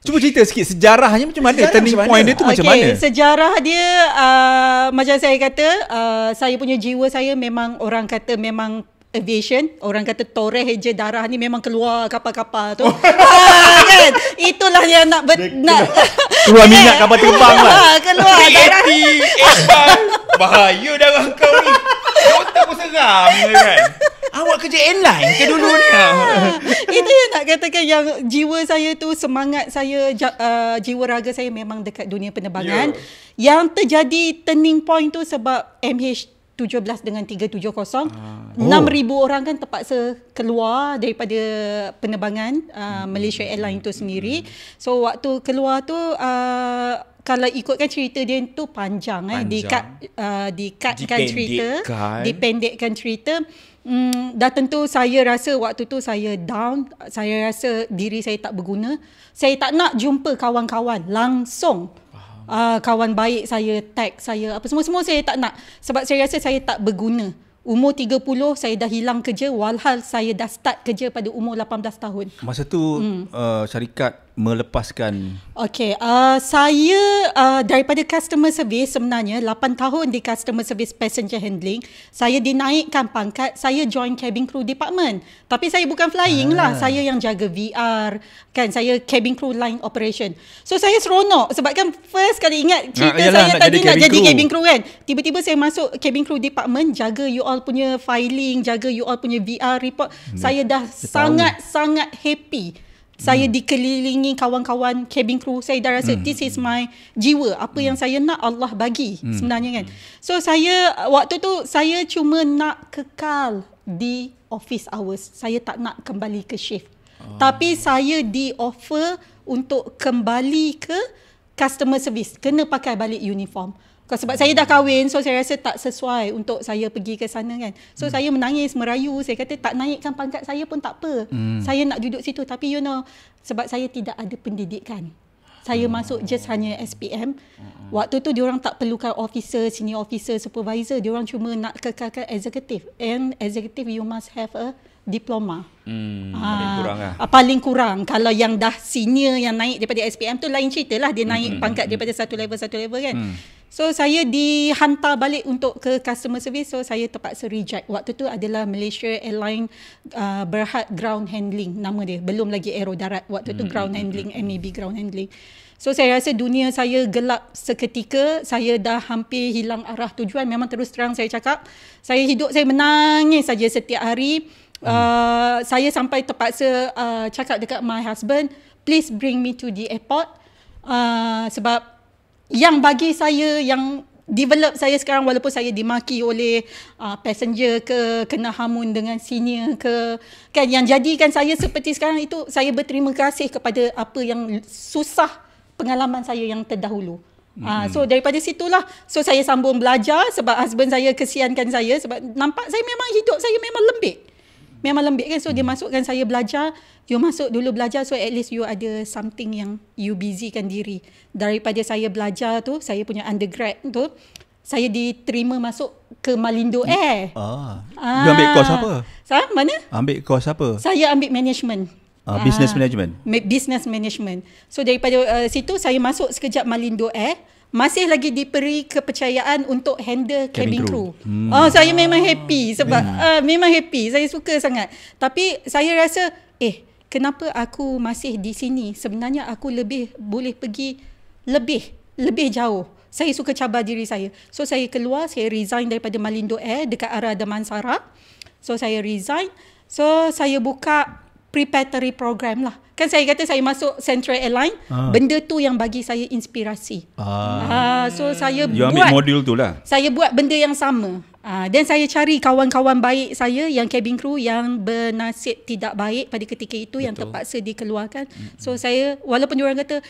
Cuba cerita sikit sejarahnya macam mana sejarah turning macam point mana? dia tu macam mana? Okey, sejarah dia uh, macam saya kata uh, saya punya jiwa saya memang orang kata memang aviation orang kata toreh je darah ni memang keluar kapal-kapal tu oh. ah, kan itulah yang nak ber- Dek, nak keluar minyak kan? kapal terbang lah ah, keluar eh, darah eh, eh, AT bahaya darah kau ni otak pun seram ya kan Awak kerja airline ke dulu ni? Ah, itu yang nak katakan yang jiwa saya tu, semangat saya, jiwa raga saya memang dekat dunia penerbangan. Yeah. Yang terjadi turning point tu sebab MH 17 dengan 370 uh, ah. oh. 6000 orang kan terpaksa keluar daripada penerbangan uh, Malaysia Airlines itu sendiri hmm. so waktu keluar tu uh, kalau ikutkan cerita dia tu panjang, eh. panjang. eh di cut uh, di cutkan cerita kan. dipendekkan cerita Hmm, dah tentu saya rasa waktu tu saya down saya rasa diri saya tak berguna saya tak nak jumpa kawan-kawan langsung uh, kawan baik saya tag saya apa semua semua saya tak nak sebab saya rasa saya tak berguna umur 30 saya dah hilang kerja walhal saya dah start kerja pada umur 18 tahun masa tu hmm. uh, syarikat melepaskan Okay, uh, saya uh, daripada customer service sebenarnya 8 tahun di customer service passenger handling saya dinaikkan pangkat saya join cabin crew department tapi saya bukan flying lah, ah. lah saya yang jaga VR kan saya cabin crew line operation so saya seronok sebab kan first kali ingat ah, cerita nah, yalah, saya tadi nak jadi cabin crew kan tiba-tiba saya masuk cabin crew department jaga you all punya filing jaga you all punya VR report hmm. saya dah sangat-sangat sangat happy saya hmm. dikelilingi kawan-kawan cabin crew saya dah rasa hmm. this is my jiwa apa hmm. yang saya nak Allah bagi hmm. sebenarnya kan hmm. so saya waktu tu saya cuma nak kekal di office hours saya tak nak kembali ke shift oh. tapi saya di offer untuk kembali ke customer service kena pakai balik uniform oh. Kau sebab saya dah kahwin so saya rasa tak sesuai untuk saya pergi ke sana kan. So hmm. saya menangis merayu saya kata tak naikkan pangkat saya pun tak apa. Hmm. Saya nak duduk situ tapi you know sebab saya tidak ada pendidikan. Saya hmm. masuk just hanya SPM. Hmm. Waktu tu orang tak perlukan officer, senior officer, supervisor. Orang cuma nak kekalkan executive. And executive you must have a diploma. Hmm, ha, paling kurang lah. Ah, paling kurang. Kalau yang dah senior yang naik daripada SPM tu lain cerita lah. Dia naik hmm. pangkat hmm. daripada satu level, satu level kan. Hmm. So saya dihantar balik untuk ke customer service so saya terpaksa reject. Waktu tu adalah Malaysia Airline uh, Berhad Ground Handling nama dia. Belum lagi Aero Darat. Waktu tu hmm, hmm, ground hmm, handling and maybe ground handling. So saya rasa dunia saya gelap seketika. Saya dah hampir hilang arah tujuan. Memang terus terang saya cakap, saya hidup saya menangis saja setiap hari. Uh, saya sampai terpaksa uh, cakap dekat my husband, please bring me to the airport. Uh, sebab yang bagi saya yang develop saya sekarang walaupun saya dimaki oleh uh, passenger ke kena hamun dengan senior ke kan yang jadikan saya seperti sekarang itu saya berterima kasih kepada apa yang susah pengalaman saya yang terdahulu. Mm-hmm. Uh, so daripada situlah so saya sambung belajar sebab husband saya kesiankan saya sebab nampak saya memang hidup saya memang lembik memang lembik kan so hmm. dia masukkan saya belajar you masuk dulu belajar so at least you ada something yang you busykan diri daripada saya belajar tu saya punya undergrad tu saya diterima masuk ke Malindo Air. Ah. ah. You ambil course apa? Saya mana? Ambil course apa? Saya ambil management. Ah, business ah. management. business management. So daripada uh, situ saya masuk sekejap Malindo Air masih lagi diberi kepercayaan untuk handle cabin, cabin crew. crew. Hmm. Oh saya memang happy sebab yeah. Hmm. uh, memang happy saya suka sangat. Tapi saya rasa eh kenapa aku masih di sini? Sebenarnya aku lebih boleh pergi lebih lebih jauh. Saya suka cabar diri saya. So saya keluar, saya resign daripada Malindo Air dekat arah Damansara. So saya resign. So saya buka preparatory program lah. Kan saya kata saya masuk Central Airline, ah. benda tu yang bagi saya inspirasi. Ah. Ah, so saya you buat. ambil modul tu lah. Saya buat benda yang sama. Dan ah, saya cari kawan-kawan baik saya yang cabin crew yang bernasib tidak baik pada ketika itu Betul. yang terpaksa dikeluarkan. So saya walaupun orang kata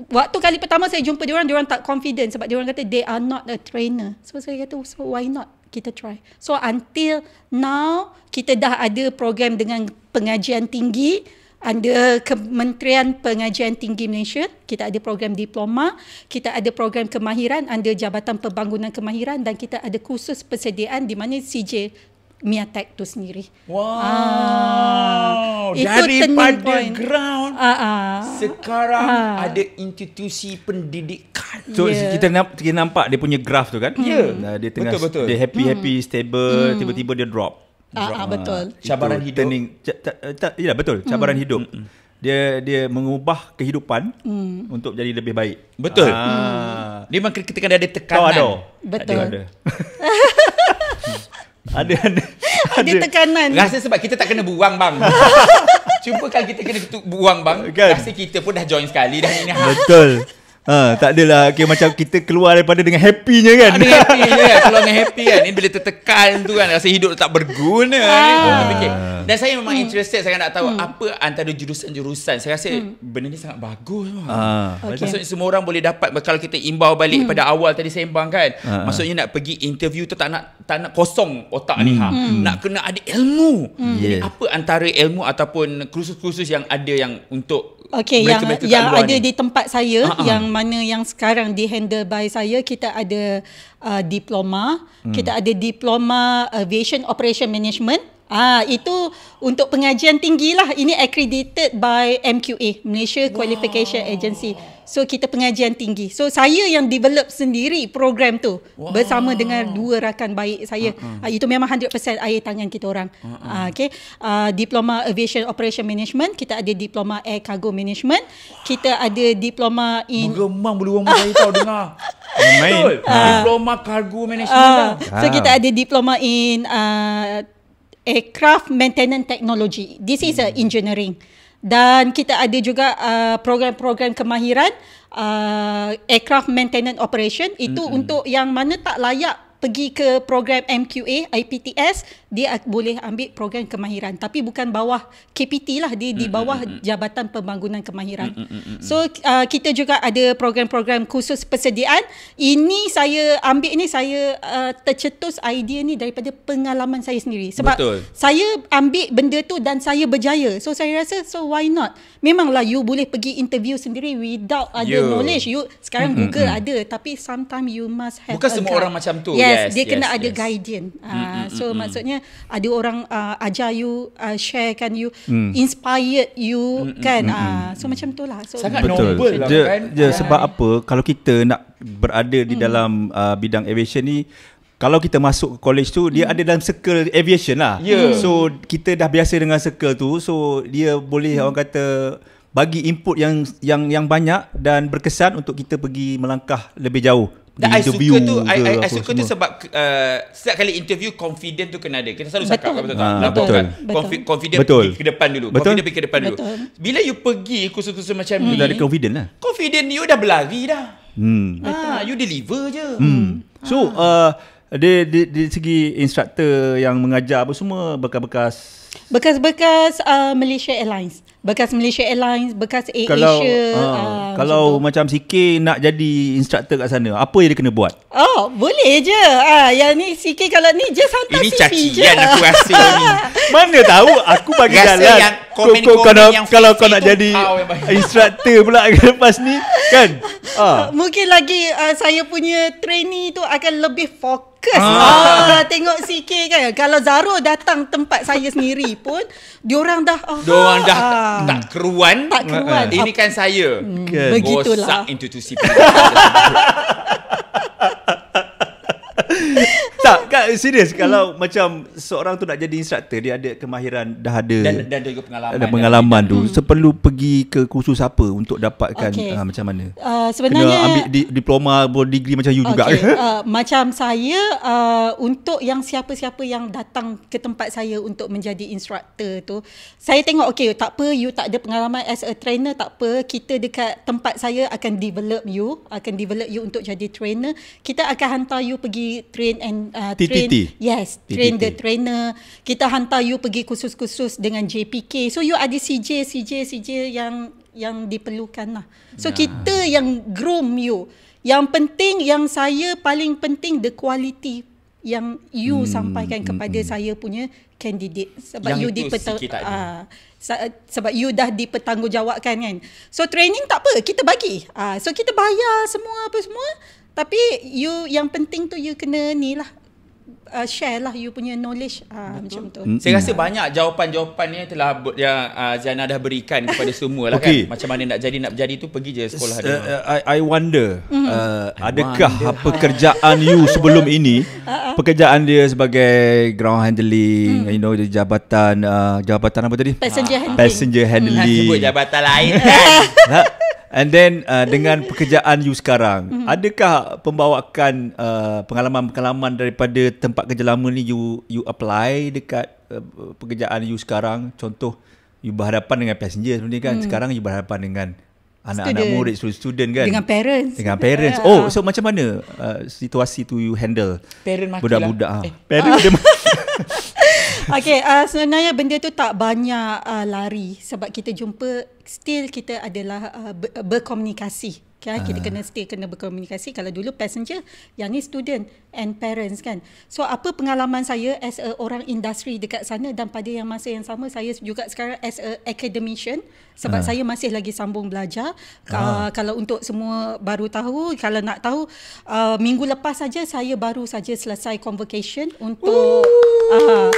Waktu kali pertama saya jumpa dia orang, dia orang tak confident sebab dia orang kata they are not a trainer. So saya kata so why not? kita try. So until now kita dah ada program dengan pengajian tinggi under Kementerian Pengajian Tinggi Malaysia. Kita ada program diploma, kita ada program kemahiran under Jabatan Pembangunan Kemahiran dan kita ada kursus persediaan di mana CJ Mia Tech tu sendiri. Wow. Uh, ah. Dari pada ground uh, uh, sekarang uh. ada institusi pendidikan. So yeah. kita, nampak, kita nampak dia punya graf tu kan? Yeah. Ya. dia tengah betul, betul. dia happy hmm. happy hmm. stable hmm. tiba-tiba dia drop. Ah uh, uh, betul. Cabaran hidup. Turning, ca, ca, ca, eh, ya betul, hmm. cabaran hmm. hidup. Hmm. Dia dia mengubah kehidupan hmm. untuk jadi lebih baik. Betul. Ah. Hmm. Dia memang kita kan ada tekanan. Tau ada. Betul. Ada. ada, ada ada tekanan. Rasa sebab kita tak kena buang bang. Cuba kalau kita kena buang bang, kan? rasa kita pun dah join sekali dah ini. Betul. Ha, tak adalah okay, Macam kita keluar daripada Dengan happynya kan Ada happy kan Keluar dengan happy kan Ini bila tertekan tu kan Rasa hidup tak berguna ah. kan? Dan saya memang hmm. interested Saya nak tahu hmm. Apa antara jurusan-jurusan Saya rasa hmm. Benda ni sangat bagus ah. okay. Maksudnya semua orang boleh dapat Kalau kita imbau balik hmm. Pada awal tadi sembang kan ah, ah. Maksudnya nak pergi interview tu Tak nak tak nak kosong otak hmm. ni ha? hmm. Nak kena ada ilmu hmm. yeah. apa antara ilmu Ataupun kursus-kursus Yang ada yang untuk Okay, yang yang ada ni. di tempat saya uh-huh. yang mana yang sekarang dihandle by saya kita ada uh, diploma hmm. kita ada diploma uh, aviation operation management Ah itu untuk pengajian tinggilah. Ini accredited by MQA, Malaysia Qualification Agency. So kita pengajian tinggi. So saya yang develop sendiri program tu wow. bersama dengan dua rakan baik saya. Uh-huh. Uh, itu memang 100% air tangan kita orang. Uh-huh. Uh, okay. Uh, diploma Aviation Operation Management. Kita ada Diploma Air Cargo Management. Wow. Kita ada Diploma in... Bergemang bulu orang saya tahu dengar. Main. Uh, diploma Cargo Management. Uh, so kita ada Diploma in... Uh, aircraft maintenance technology. This is hmm. a engineering. Dan kita ada juga uh, program-program kemahiran uh, aircraft maintenance operation. Itu hmm. hmm. untuk yang mana tak layak pergi ke program MQA, IPTS, dia boleh ambil program kemahiran tapi bukan bawah KPT lah dia di mm, bawah mm, mm, jabatan pembangunan kemahiran so uh, kita juga ada program-program khusus persediaan ini saya ambil ni saya uh, tercetus idea ni daripada pengalaman saya sendiri sebab Betul. saya ambil benda tu dan saya berjaya so saya rasa so why not memanglah you boleh pergi interview sendiri without ada you. knowledge you sekarang Google ada tapi sometimes you must have bukan semua guide. orang macam tu yes, yes dia yes, kena yes. ada guidance uh, so maksudnya ada orang uh, ajar you uh, sharekan you hmm. inspired you hmm. hmm kan hmm. Uh, so hmm. macam itulah so sangat betul. noble lah je, kan je, sebab apa kalau kita nak berada di hmm. dalam uh, bidang aviation ni kalau kita masuk ke college tu dia hmm. ada dalam circle aviation lah yeah. so kita dah biasa dengan circle tu so dia boleh hmm. orang kata bagi input yang yang yang banyak dan berkesan untuk kita pergi melangkah lebih jauh dan I suka tu I, I, I suka semua. tu sebab uh, Setiap kali interview Confident tu kena ada Kita selalu cakap Betul, ah, betul, betul, kan? betul. betul. Confi- Confident betul. pergi ke depan dulu betul. Confident pergi ke depan betul. dulu Bila you pergi Kursus-kursus macam hmm. ni Dah ada confident lah Confident you dah berlari dah hmm. Ha, You deliver je hmm. hmm. So ha. uh, dari segi instructor yang mengajar apa semua bekas-bekas Bekas-bekas uh, Malaysia Airlines. Bekas Malaysia Airlines, bekas Air Kalau, uh, kalau macam CK nak jadi instructor kat sana, apa yang dia kena buat? Oh, boleh je. uh, yang ni CK kalau ni just hantar ini CV je. Ini cacian aku rasa ni. Mana tahu aku bagi rasa jalan. yang komen-komen yang Kalau kau nak jadi instructor pula lepas ni, kan? Uh. Mungkin lagi uh, saya punya trainee tu akan lebih fokus fokus ah. lah. Tengok CK kan. Kalau Zaro datang tempat saya sendiri pun, diorang dah... Ah, diorang dah ah. tak keruan. Tak keruan. uh Ini kan saya. Hmm, Begitulah. Bosak institusi. tak, tak serius kalau hmm. macam seorang tu nak jadi instructor dia ada kemahiran dah ada dan dan juga pengalaman ada pengalaman tu hmm. perlu pergi ke kursus apa untuk dapatkan okay. uh, ah, macam mana uh, sebenarnya Kena ambil di, diploma boleh degree macam you okay. juga uh, macam saya uh, untuk yang siapa-siapa yang datang ke tempat saya untuk menjadi instructor tu saya tengok okey, tak apa you tak ada pengalaman as a trainer tak apa kita dekat tempat saya akan develop you akan develop you untuk jadi trainer kita akan hantar you pergi train and uh, PTT. Train, yes, train the trainer. Kita hantar you pergi kursus-kursus dengan JPK. So you ada CJ, CJ, CJ yang yang diperlukan lah. So nah. kita yang groom you. Yang penting, yang saya paling penting the quality yang you hmm. sampaikan hmm, kepada hmm. saya punya candidate. Sebab yang you di uh, ah, sebab you dah dipertanggungjawabkan kan. So training tak apa, kita bagi. Ah, so kita bayar semua apa semua. Tapi you yang penting tu you kena ni lah uh, share lah you punya knowledge uh, macam tu. Mm-hmm. Saya rasa banyak jawapan-jawapan ni telah yang uh, Ziana dah berikan kepada semua lah okay. kan. Macam mana nak jadi nak jadi tu pergi je sekolah S- dia. Uh, uh I wonder mm-hmm. uh, adakah wonder pekerjaan how. you sebelum ini uh-huh. pekerjaan dia sebagai ground handling mm. you know jabatan uh, jabatan apa tadi? Passenger uh, handling. Passenger hmm, handling. Mm. Nak sebut jabatan lain kan. Ha? And then uh, dengan pekerjaan you sekarang, mm-hmm. adakah pembawakan uh, pengalaman-pengalaman daripada tempat kerja lama ni you you apply dekat uh, pekerjaan you sekarang? Contoh you berhadapan dengan passenger sebenarnya kan. Mm. Sekarang you berhadapan dengan anak-anak student. murid, student kan. Dengan parents. Dengan parents. Ah. Oh, so macam mana uh, situasi tu you handle? Parent makilah. Budak-budak. Ah. Eh. Ha. Parent ah. dia Okay, uh, sebenarnya benda tu tak banyak uh, lari sebab kita jumpa still kita adalah uh, ber- uh, berkomunikasi. Okay, uh. Kita ah. kena still kena berkomunikasi. Kalau dulu passenger, yang ni student and parents kan. So apa pengalaman saya as a orang industri dekat sana dan pada yang masa yang sama saya juga sekarang as a academician sebab uh. saya masih lagi sambung belajar. Uh. Uh, kalau untuk semua baru tahu, kalau nak tahu, uh, minggu lepas saja saya baru saja selesai convocation untuk... Uh,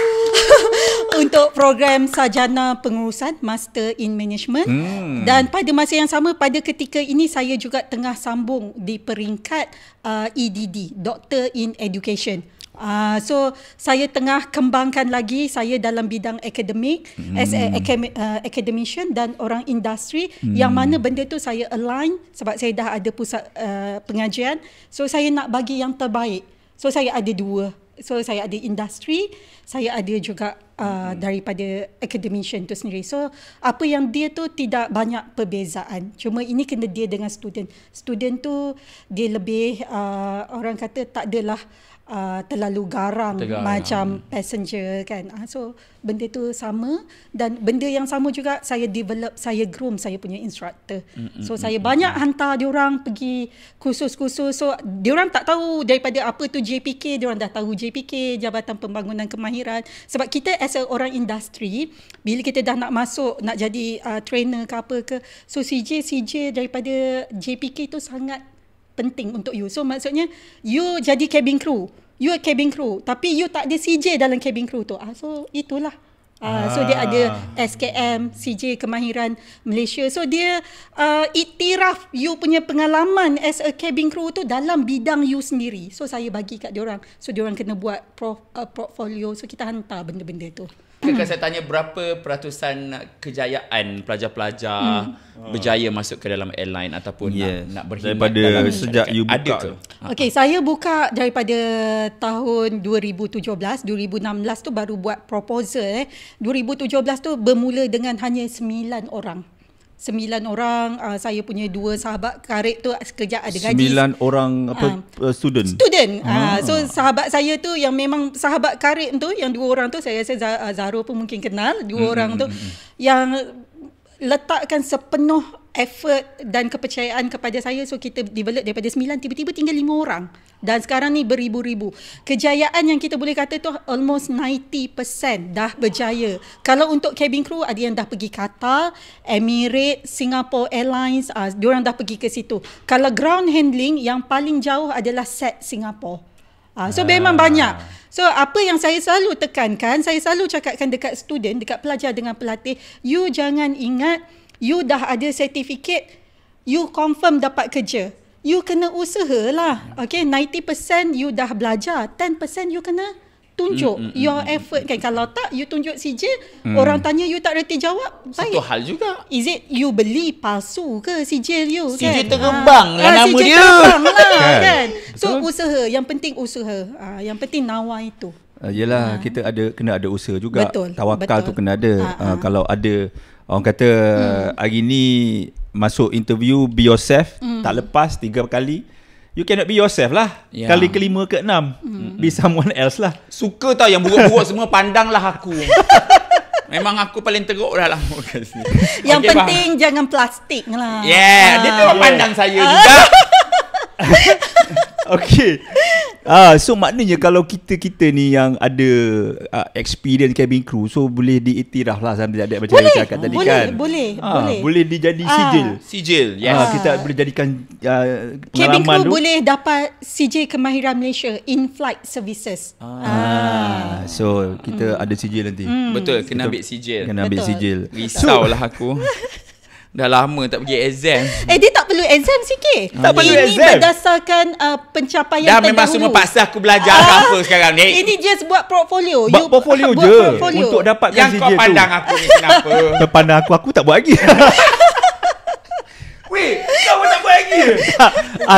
untuk program sajana pengurusan master in management hmm. dan pada masa yang sama pada ketika ini saya juga tengah sambung di peringkat uh, EDD doctor in education Uh, so saya tengah kembangkan lagi saya dalam bidang akademik hmm. as a uh, academician dan orang industri hmm. yang mana benda tu saya align sebab saya dah ada pusat uh, pengajian so saya nak bagi yang terbaik so saya ada dua So saya ada industri, saya ada juga uh, mm-hmm. daripada academician tu sendiri. So apa yang dia tu tidak banyak perbezaan. Cuma ini kena dia dengan student. Student tu dia lebih uh, orang kata tak adalah uh, terlalu garang Tegang. macam hmm. passenger kan. Uh, so benda tu sama dan benda yang sama juga saya develop, saya groom saya punya instructor. Hmm, so hmm, saya hmm, banyak hmm. hantar diorang pergi kursus-kursus. So orang tak tahu daripada apa tu JPK, orang dah tahu JPK, Jabatan Pembangunan Kemahiran. Sebab kita as a orang industri, bila kita dah nak masuk, nak jadi uh, trainer ke apa ke, so CJ-CJ daripada JPK tu sangat penting untuk you. So maksudnya you jadi cabin crew. You a cabin crew tapi you tak ada CJ dalam cabin crew tu. Ah so itulah. Uh, ah. so dia ada ah. SKM, CJ kemahiran Malaysia. So dia uh, ah, itiraf you punya pengalaman as a cabin crew tu dalam bidang you sendiri. So saya bagi kat dia orang. So dia orang kena buat pro, uh, ah, portfolio. So kita hantar benda-benda tu. Kalau hmm. saya tanya berapa peratusan kejayaan pelajar-pelajar hmm. hmm. berjaya masuk ke dalam airline ataupun yes. nak, nak berkhidmat daripada dalam sejak you buka. ke? Ha. Okay, saya buka daripada tahun 2017, 2016 tu baru buat proposal eh. 2017 tu bermula dengan hanya 9 orang sembilan orang uh, saya punya dua sahabat karib tu sekejap ada gaji sembilan orang apa uh, student student ah, ah. so sahabat saya tu yang memang sahabat karib tu yang dua orang tu saya rasa Zah- pun mungkin kenal dua hmm. orang hmm, tu hmm, hmm. yang letakkan sepenuh effort dan kepercayaan kepada saya so kita develop daripada 9 tiba-tiba tinggal 5 orang dan sekarang ni beribu-ribu kejayaan yang kita boleh kata tu almost 90% dah berjaya kalau untuk cabin crew ada yang dah pergi Qatar Emirates Singapore Airlines uh, ah, orang dah pergi ke situ kalau ground handling yang paling jauh adalah set Singapore uh, so ah. memang banyak So apa yang saya selalu tekankan, saya selalu cakapkan dekat student, dekat pelajar dengan pelatih, you jangan ingat you dah ada sertifikat, you confirm dapat kerja. You kena usaha lah. Ya. Okay, 90% you dah belajar, 10% you kena tunjuk mm, mm, mm your mm, mm. effort kan. Kalau tak, you tunjuk CJ, mm. orang tanya you tak reti jawab, baik. Satu hal juga. Is it you beli palsu ke CJ you CJ kan? CJ ah. lah ah, terkembang lah nama dia. CJ terkembang lah kan. So, Betul. usaha. Yang penting usaha. Uh, yang penting nawa itu. Uh, yelah, uh. kita ada kena ada usaha juga. Betul. Tawakal Betul. tu kena ada. Uh, uh. Uh, kalau ada... Orang kata mm. hari ni masuk interview be yourself mm. tak lepas tiga kali. You cannot be yourself lah. Yeah. Kali kelima ke enam. Mm. Be someone else lah. Suka tau yang buruk-buruk semua pandanglah aku. Memang aku paling teruk dah lah. yang okay, penting faham. jangan plastik lah. Yeah, uh, dia tu yeah. pandang saya juga. Okay Ah, so maknanya kalau kita kita ni yang ada uh, experience cabin crew so boleh diiktiraf lah sampai ada macam boleh. cakap tadi boleh, kan. Boleh, ha, boleh, boleh. dijadi ah. sijil. Ah. Sijil. Yes. Ah, kita boleh jadikan uh, pengalaman cabin crew tu. boleh dapat sijil kemahiran Malaysia in flight services. Ah. ah. So kita mm. ada sijil nanti. Mm. Betul, kena ambil sijil. Kena ambil Betul. sijil. Risaulah aku. Dah lama tak pergi exam Eh dia tak perlu exam sikit ah, Tak perlu exam Ini berdasarkan uh, pencapaian dah terdahulu memang semua paksa aku belajar uh, apa sekarang ni Ini just buat portfolio Buat you, portfolio buat je portfolio. Untuk dapatkan Yang CJ tu Yang kau pandang aku ni kenapa Kau aku, aku tak buat lagi lagi ha,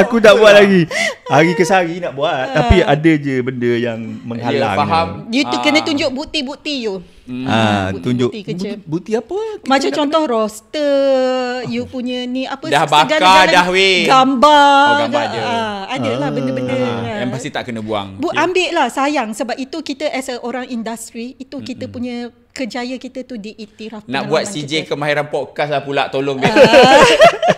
Aku tak buat lagi Hari ke sehari nak buat ha. Tapi ada je benda yang menghalang yeah, faham. You tu kena ah. tunjuk bukti-bukti you Hmm. Ha, tunjuk bukti, bukti, apa? Kita Macam contoh kena? roster you punya ni apa dah bakar dah we. Gambar. Oh, gambar ha, ah, ada lah uh. benda-benda. Ha, yang pasti tak kena buang. Bu okay. Ya. ambil lah sayang sebab itu kita as a orang industri itu kita Mm-mm. punya kejaya kita tu diiktiraf. Nak buat CJ kita. kemahiran podcast lah pula tolong dia.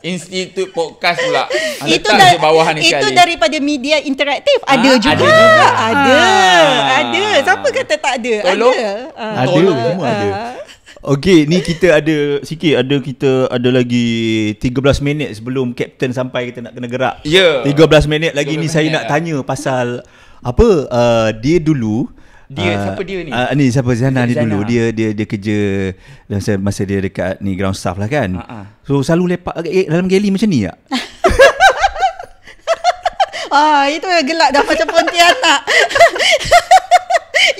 Institut podcast pula. Ada itu dah, bawah ni itu sekali. daripada media interaktif. Ada ha, juga. Ada. Juga. Ha. Ada. Ah. ada. Siapa kata tak ada? Tolong. Ada. Ha. Ada. Semua ha. ada. Okay, ni kita ada sikit ada kita ada lagi 13 minit sebelum kapten sampai kita nak kena gerak. Ya. Yeah. 13 minit lagi 13 ni minit saya lah. nak tanya pasal apa uh, dia dulu dia uh, siapa dia ni uh, ni siapa Zana ni dulu dia dia dia kerja masa masa dia dekat ni ground staff lah kan uh, uh. so selalu lepak eh, eh, dalam galley macam ni ya ah itu gelak dah macam pontianak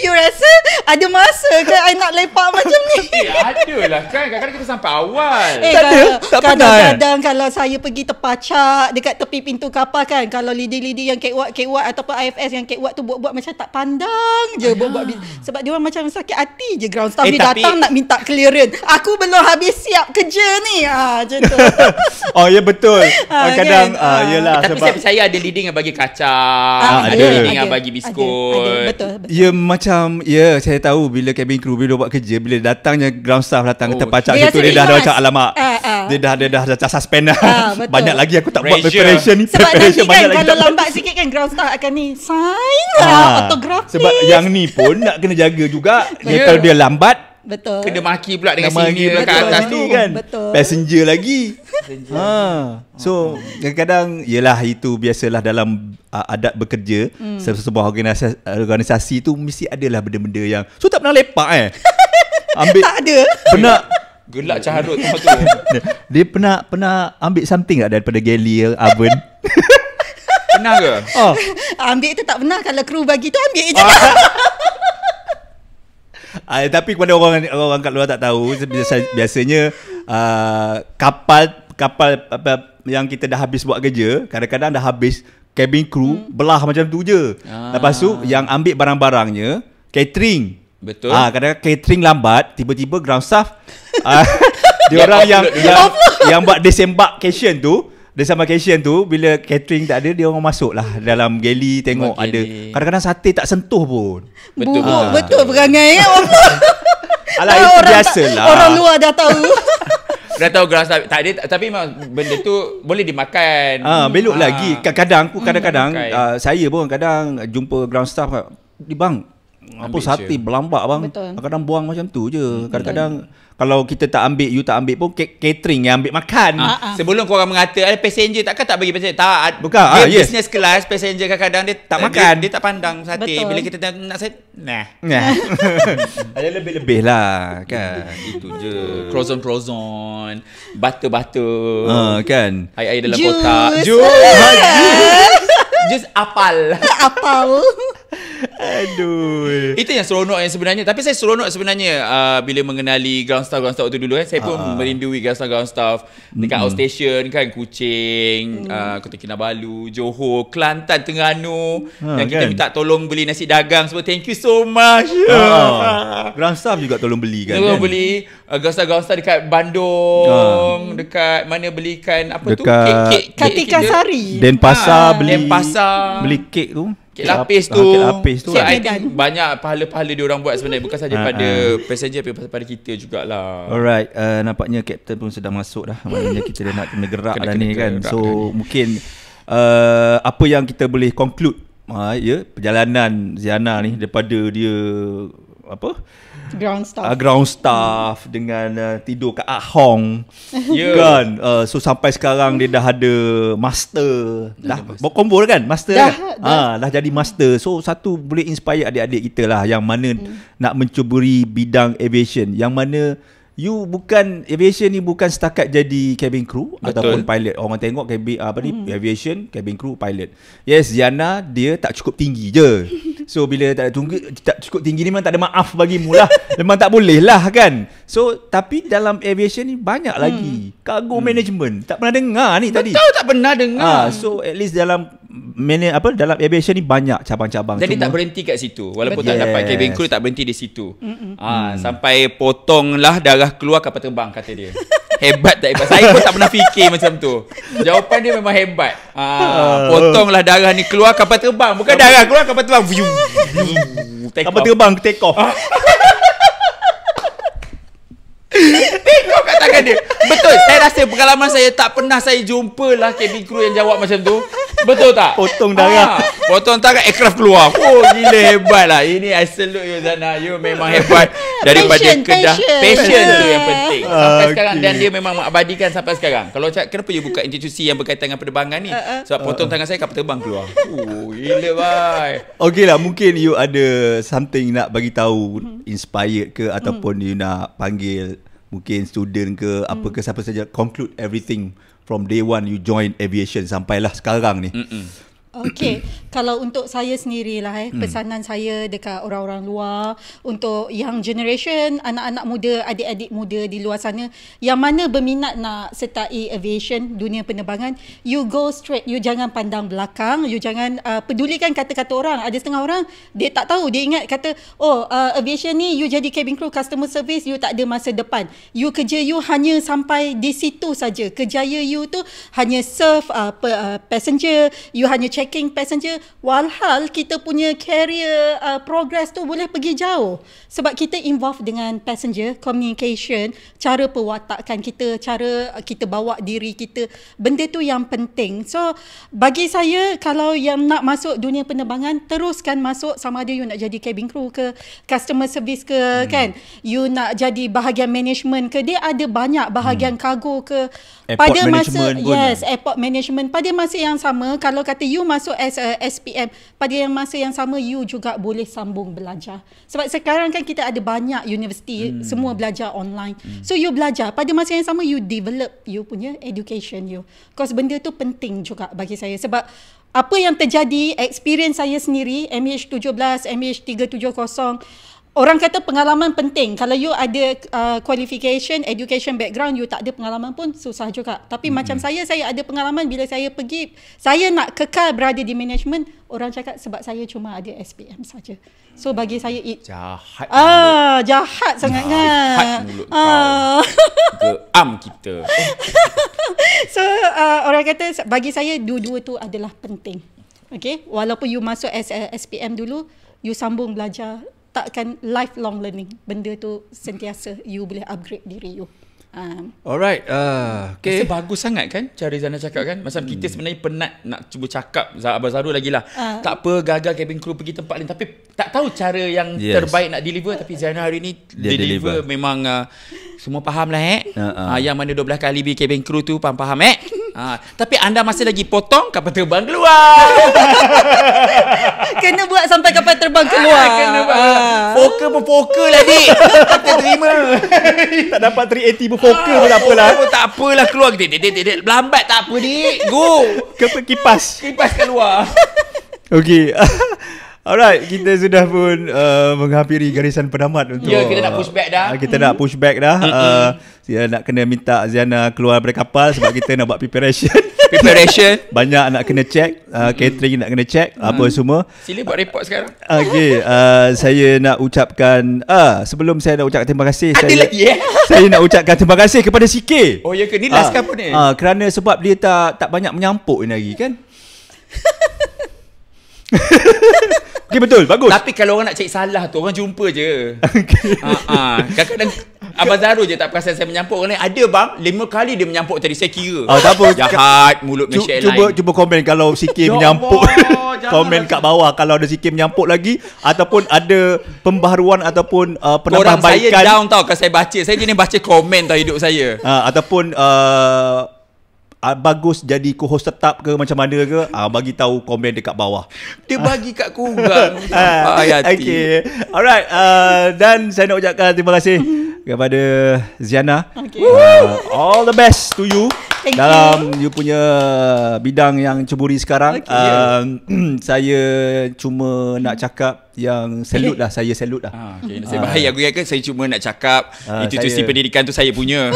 You rasa ada masa ke I nak lepak macam ni? Eh, adalah kan. Kadang-kadang kita sampai awal. Eh, tak ada. Tak kan? kadang-kadang kadang kalau saya pergi terpacak dekat tepi pintu kapal kan. Kalau lidi-lidi yang catwalk-catwalk ataupun IFS yang catwalk tu buat-buat macam tak pandang je. Buat-buat ah. sebab dia orang macam sakit hati je ground staff eh, dia datang nak minta clearance. Aku belum habis siap kerja ni. Ha, macam tu. oh, ya yeah, betul. Ah, kan? Kadang, kan? Uh, ha. Tapi sebab... saya ada leading yang bagi kacang. Ha, ada. ada. Leading ada. yang bagi biskut. Ada. Betul, betul. Ya, macam macam Ya yeah, saya tahu Bila cabin crew Bila buat kerja Bila datangnya ground staff Datang oh, kita pacak situ Dia dah, dah macam alamak uh, uh. Dia dah dia dah macam suspend dah uh, Banyak lagi aku tak Rasha. buat preparation ni Sebab preparation nanti banyak kan Kalau lambat sikit kan Ground staff akan ni Sign lah uh, Autograph Sebab please. yang ni pun Nak kena jaga juga dia, Kalau dia lambat Betul. Kena maki pula dengan Nama senior betul, kat atas betul. tu kan. Betul. Passenger lagi. ha. So kadang-kadang yalah itu biasalah dalam uh, adat bekerja hmm. sebuah organisasi, organisasi tu mesti adalah benda-benda yang so tak pernah lepak eh. Ambil tak ada. Pernah gelak caharut tu. Dia pernah pernah ambil something tak daripada galley eh, oven. pernah ke? Oh. Ambil tu tak pernah kalau kru bagi tu ambil je uh, tapi kepada orang orang kat luar tak tahu biasa, biasanya uh, kapal kapal apa, yang kita dah habis buat kerja kadang-kadang dah habis cabin crew hmm. belah macam tu je. Ah. Lepas tu yang ambil barang-barangnya catering. Betul. Ah uh, kadang-kadang catering lambat tiba-tiba ground staff uh, dia orang yang yang, yang buat disembak disembarkation tu dia sama kesian tu Bila catering tak ada Dia orang masuk lah Dalam galley tengok okay. ada Kadang-kadang sate tak sentuh pun Betul ha. Betul perangai kan Alah itu biasa lah Orang luar dah tahu Dah tahu gelas tak, tak ada Tapi memang benda tu Boleh dimakan ha, Belok ha. lagi Kadang-kadang hmm, Kadang-kadang hmm. uh, Saya pun kadang Jumpa ground staff Bang apa sate belambak bang. Kadang-kadang buang macam tu je. Hmm. Kadang-kadang kalau kita tak ambil, you tak ambil pun catering yang ambil makan. Uh-huh. Sebelum kau orang mengata ada eh, passenger takkan tak bagi passenger. Tak, bukan. Ah yes, business yes. class passenger kadang-kadang dia tak makan, dia, dia tak pandang sate. Betul. Bila kita nak nak set, nah. nah. ada lebih-lebih lah kan. Itu je. Croissant-croissant, batu-batu, Ha uh, kan. Air-air dalam kotak. jus, jus apal. apal. Aduh. Itu yang seronok yang sebenarnya. Tapi saya seronok sebenarnya uh, bila mengenali ground staff ground staff waktu dulu kan. Saya pun uh merindui ground staff ground staff dekat mm dekat outstation kan Kuching, mm. uh, Kota Kinabalu, Johor, Kelantan, Terengganu ha, ah, yang kan? kita minta tolong beli nasi dagang semua. Thank you so much. Ah, uh-huh. ground staff juga tolong beli kan. Tolong kan? beli uh, ground staff ground staff dekat Bandung, uh. dekat mana belikan apa dekat tu? Kek-kek Katika Sari. Denpasar beli. Denpasar. Beli kek tu. Kek lapis tu. lapis tu. So, lah. banyak pahala-pahala dia orang buat sebenarnya. Bukan saja ah, pada ah. passenger tapi pada kita jugalah. Alright. Uh, nampaknya Captain pun sedang masuk dah. Maknanya kita dah nak kena gerak kena, dah kena ni kena kan. Gerak so kan. mungkin uh, apa yang kita boleh conclude. Uh, ah, yeah, perjalanan Ziana ni daripada dia apa ground staff uh, ground staff hmm. dengan uh, tidur kat Ahong, Hong yeah. kan uh, so sampai sekarang dia dah ada master dah combo kan master dah, kan? Dah. ha dah jadi master so satu boleh inspire adik-adik kita lah yang mana hmm. nak mencuburi bidang aviation yang mana you bukan aviation ni bukan setakat jadi cabin crew Betul. ataupun pilot orang tengok cabin apa ni hmm. aviation cabin crew pilot yes Ziana dia tak cukup tinggi je So bila tak ada tunggu tak cukup tinggi ni memang tak ada maaf bagi lah. memang tak boleh lah kan. So tapi dalam aviation ni banyak hmm. lagi. Cargo hmm. management. Tak pernah dengar ni Betul tadi. Betul tak pernah dengar. Ha, so at least dalam mana apa dalam aviation ni banyak cabang-cabang jadi Cuma, tak berhenti kat situ walaupun yes. tak dapat cabin crew tak berhenti di situ ha, hmm. sampai potong lah darah keluar kapal terbang kata dia hebat tak hebat saya pun tak pernah fikir macam tu jawapan dia memang hebat ha, ah, potong lah darah ni keluar kapal terbang bukan kapal darah keluar kapal terbang kapal terbang take off ah. Tengok kat tangan dia Betul Saya rasa pengalaman saya Tak pernah saya jumpa lah Cabin crew yang jawab macam tu Betul tak? Potong darah. Ah, potong tangan aircraft keluar. Oh, gila hebat lah. Ini I salute you Zana. You memang hebat. Daripada passion, Kedah. Passion. passion. tu yang penting. Sampai okay. Ah, sekarang. Dan dia memang mengabadikan sampai sekarang. Kalau cakap, kenapa you buka institusi yang berkaitan dengan penerbangan ni? Uh-uh. Sebab potong uh. tangan saya kapal terbang keluar. Oh, gila bye. Okay lah. Mungkin you ada something nak bagi tahu. Inspired ke? Ataupun hmm. you nak panggil mungkin student ke apa ke hmm. siapa saja conclude everything from day one you join aviation sampailah sekarang ni. Mm-mm. Okay, kalau untuk saya sendirilah eh, hmm. pesanan saya dekat orang-orang luar untuk yang generation, anak-anak muda, adik-adik muda di luar sana yang mana berminat nak sertai aviation, dunia penerbangan, you go straight, you jangan pandang belakang, you jangan uh, pedulikan kata-kata orang. Ada setengah orang, dia tak tahu, dia ingat kata, oh uh, aviation ni you jadi cabin crew, customer service, you tak ada masa depan. You kerja you hanya sampai di situ saja. Kerjaya you tu hanya serve uh, per, uh, passenger, you hanya checking passenger walhal kita punya carrier uh, progress tu boleh pergi jauh sebab kita involved dengan passenger communication cara perwatakan kita cara uh, kita bawa diri kita benda tu yang penting so bagi saya kalau yang nak masuk dunia penerbangan teruskan masuk sama ada you nak jadi cabin crew ke customer service ke hmm. kan you nak jadi bahagian management ke dia ada banyak bahagian hmm. kargo ke airport pada management masa pun yes lah. airport management pada masa yang sama kalau kata you masuk as a eh, SPM pada yang masa yang sama you juga boleh sambung belajar sebab sekarang kan kita ada banyak universiti hmm. semua belajar online hmm. so you belajar pada masa yang sama you develop you punya education you cause benda tu penting juga bagi saya sebab apa yang terjadi experience saya sendiri MH17 MH370 Orang kata pengalaman penting. Kalau you ada uh, qualification, education background, you tak ada pengalaman pun susah juga. Tapi mm-hmm. macam saya, saya ada pengalaman bila saya pergi, saya nak kekal berada di management, orang cakap sebab saya cuma ada SPM saja. So bagi saya it jahat. Ah, mulut. jahat sangat kan? jahat kan. Mulut ah. Kau. Geam kita. so uh, orang kata bagi saya dua-dua tu adalah penting. Okay, walaupun you masuk SPM dulu, you sambung belajar takkan lifelong learning benda tu sentiasa you boleh upgrade diri you Um, Alright uh, okay. Rasa bagus sangat kan Cara Zana cakap kan masa hmm. kita sebenarnya penat Nak cuba cakap Abang Zaru lagi lah uh, Tak apa gagal cabin crew Pergi tempat lain Tapi tak tahu cara yang yes. Terbaik nak deliver Tapi Zana hari ni Dia deliver, deliver. Memang uh, Semua faham lah eh uh, uh. Uh, Yang mana 12 kali Be cabin crew tu Faham-faham eh Ha, tapi anda masih lagi potong kapal terbang keluar. kena buat sampai kapal terbang ah, keluar. kena buat. Poker ah. pun poker lah dik. Tak terima. tak dapat 380 pun poker pun apa lah. Tak apalah keluar. Dik, dik, dik, Lambat tak apa dik. Go. Kepa kipas. Kipas keluar. Okay. Alright, kita sudah pun uh, menghampiri garisan penamat untuk Ya, yeah, kita nak push back dah. Ah, kita mm. nak push back dah. Uh, nak kena minta Ziana keluar dari kapal sebab kita nak buat preparation. Preparation. Banyak nak kena check, uh, catering nak kena check, mm. apa semua. Sila buat report sekarang. Okay, uh, saya nak ucapkan uh, sebelum saya nak ucapkan terima kasih Ada saya lagi, eh? Saya nak ucapkan terima kasih kepada CK. Oh, ya ke? Ni last uh, apa ni? Uh, kerana sebab dia tak tak banyak menyampuk ni lagi kan? Okay betul bagus Tapi kalau orang nak cari salah tu Orang jumpa je okay. uh, ah, uh. Ah. Kadang-kadang Abang Zaro je tak perasan saya menyampuk orang lain Ada bang Lima kali dia menyampuk tadi Saya kira Oh tak apa Jahat mulut C- Malaysia cuba, lain Cuba komen kalau CK ya menyampuk Komen lah. kat bawah Kalau ada CK menyampuk lagi Ataupun ada Pembaharuan ataupun uh, Penambahbaikan Orang saya down tau Kalau saya baca Saya jenis baca komen tau hidup saya uh, Ataupun uh, Ah, bagus jadi co-host tetap ke macam mana ke ah bagi tahu komen dekat bawah dia bagi kat aku kan hati alright uh, dan saya nak ucapkan terima kasih kepada Ziana okay. uh, all the best to you dalam you. you punya bidang yang ceburi sekarang okay. um, saya cuma nak cakap yang selut lah saya selut lah ah, okay. saya ah. bahaya aku saya cuma nak cakap ah, institusi saya... pendidikan tu saya punya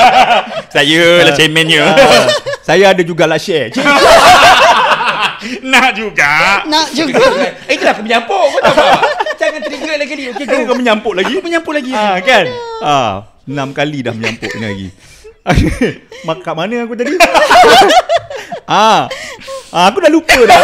saya ah. lah chairmannya ah, saya ada jugalah share Nak juga Nak juga Eh kenapa menyampuk Kau tak Jangan trigger lagi ni Okay Kau menyampuk lagi Aku menyampuk lagi Ah kan Ah, Enam kali dah menyampuk ni lagi Kat mana aku tadi? ah. ah, aku dah lupa dah.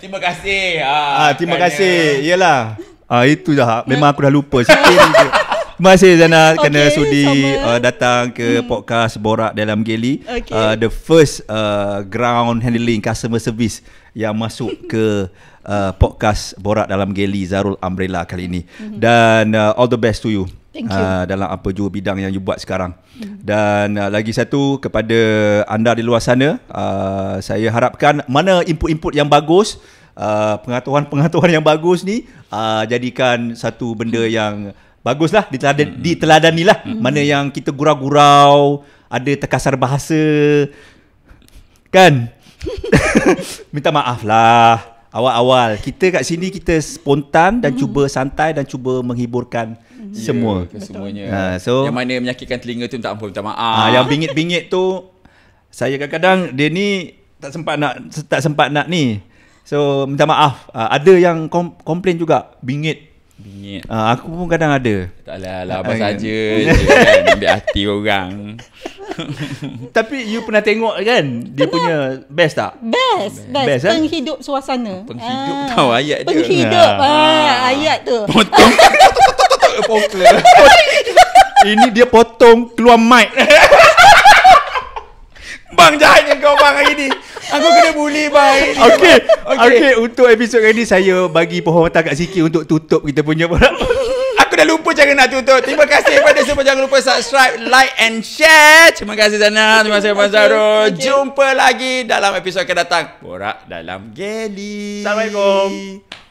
terima kasih. Ah, ah terima kanya. kasih. Iyalah. Ah, itu dah. Memang aku dah lupa. Terima kasih Zana okay, kerana sudi uh, datang ke hmm. podcast Borak Dalam Geli okay. uh, The first uh, ground handling customer service yang masuk ke uh, podcast Borak Dalam Geli Zarul Umbrella kali ini. Mm-hmm. Dan uh, all the best to you. Uh, dalam apa jua bidang yang you buat sekarang. Mm-hmm. Dan uh, lagi satu kepada anda di luar sana, uh, saya harapkan mana input-input yang bagus, uh, pengaturan yang bagus ni uh, jadikan satu benda mhm. yang baguslah diteladan mm-hmm. diteladanilah. Mm-hmm. Mana yang kita gurau-gurau, ada terkasar bahasa kan? Minta maaf lah awal-awal kita kat sini kita spontan dan mm cuba santai dan cuba menghiburkan mm semua ya, semuanya. uh, so yang mana menyakitkan telinga tu minta ampun minta maaf. uh, yang bingit-bingit tu saya kadang-kadang dia ni tak sempat nak tak sempat nak ni. So minta maaf. Uh, ada yang komplain juga bingit Uh, aku pun kadang ada. Tak lah, lah abang uh, saja kan ambil hati orang. Tapi you pernah tengok kan pernah. dia punya best tak? Best, best. best, best kan? penghidup suasana. Penghidup ah. tau ayat dia. Penghidup ah. Ah, ayat tu. Potong. Potong. Ini dia potong keluar mic. Bang jahatnya kau bang hari ni Aku kena bully bang hari ni Okay Okay, okay. untuk episod kali ni Saya bagi mata kat Siki Untuk tutup kita punya borak Aku dah lupa cara nak tutup Terima kasih kepada semua Jangan lupa subscribe Like and share Terima kasih Zana Terima kasih Abang okay. Jumpa lagi dalam episod akan datang Borak dalam Geli Assalamualaikum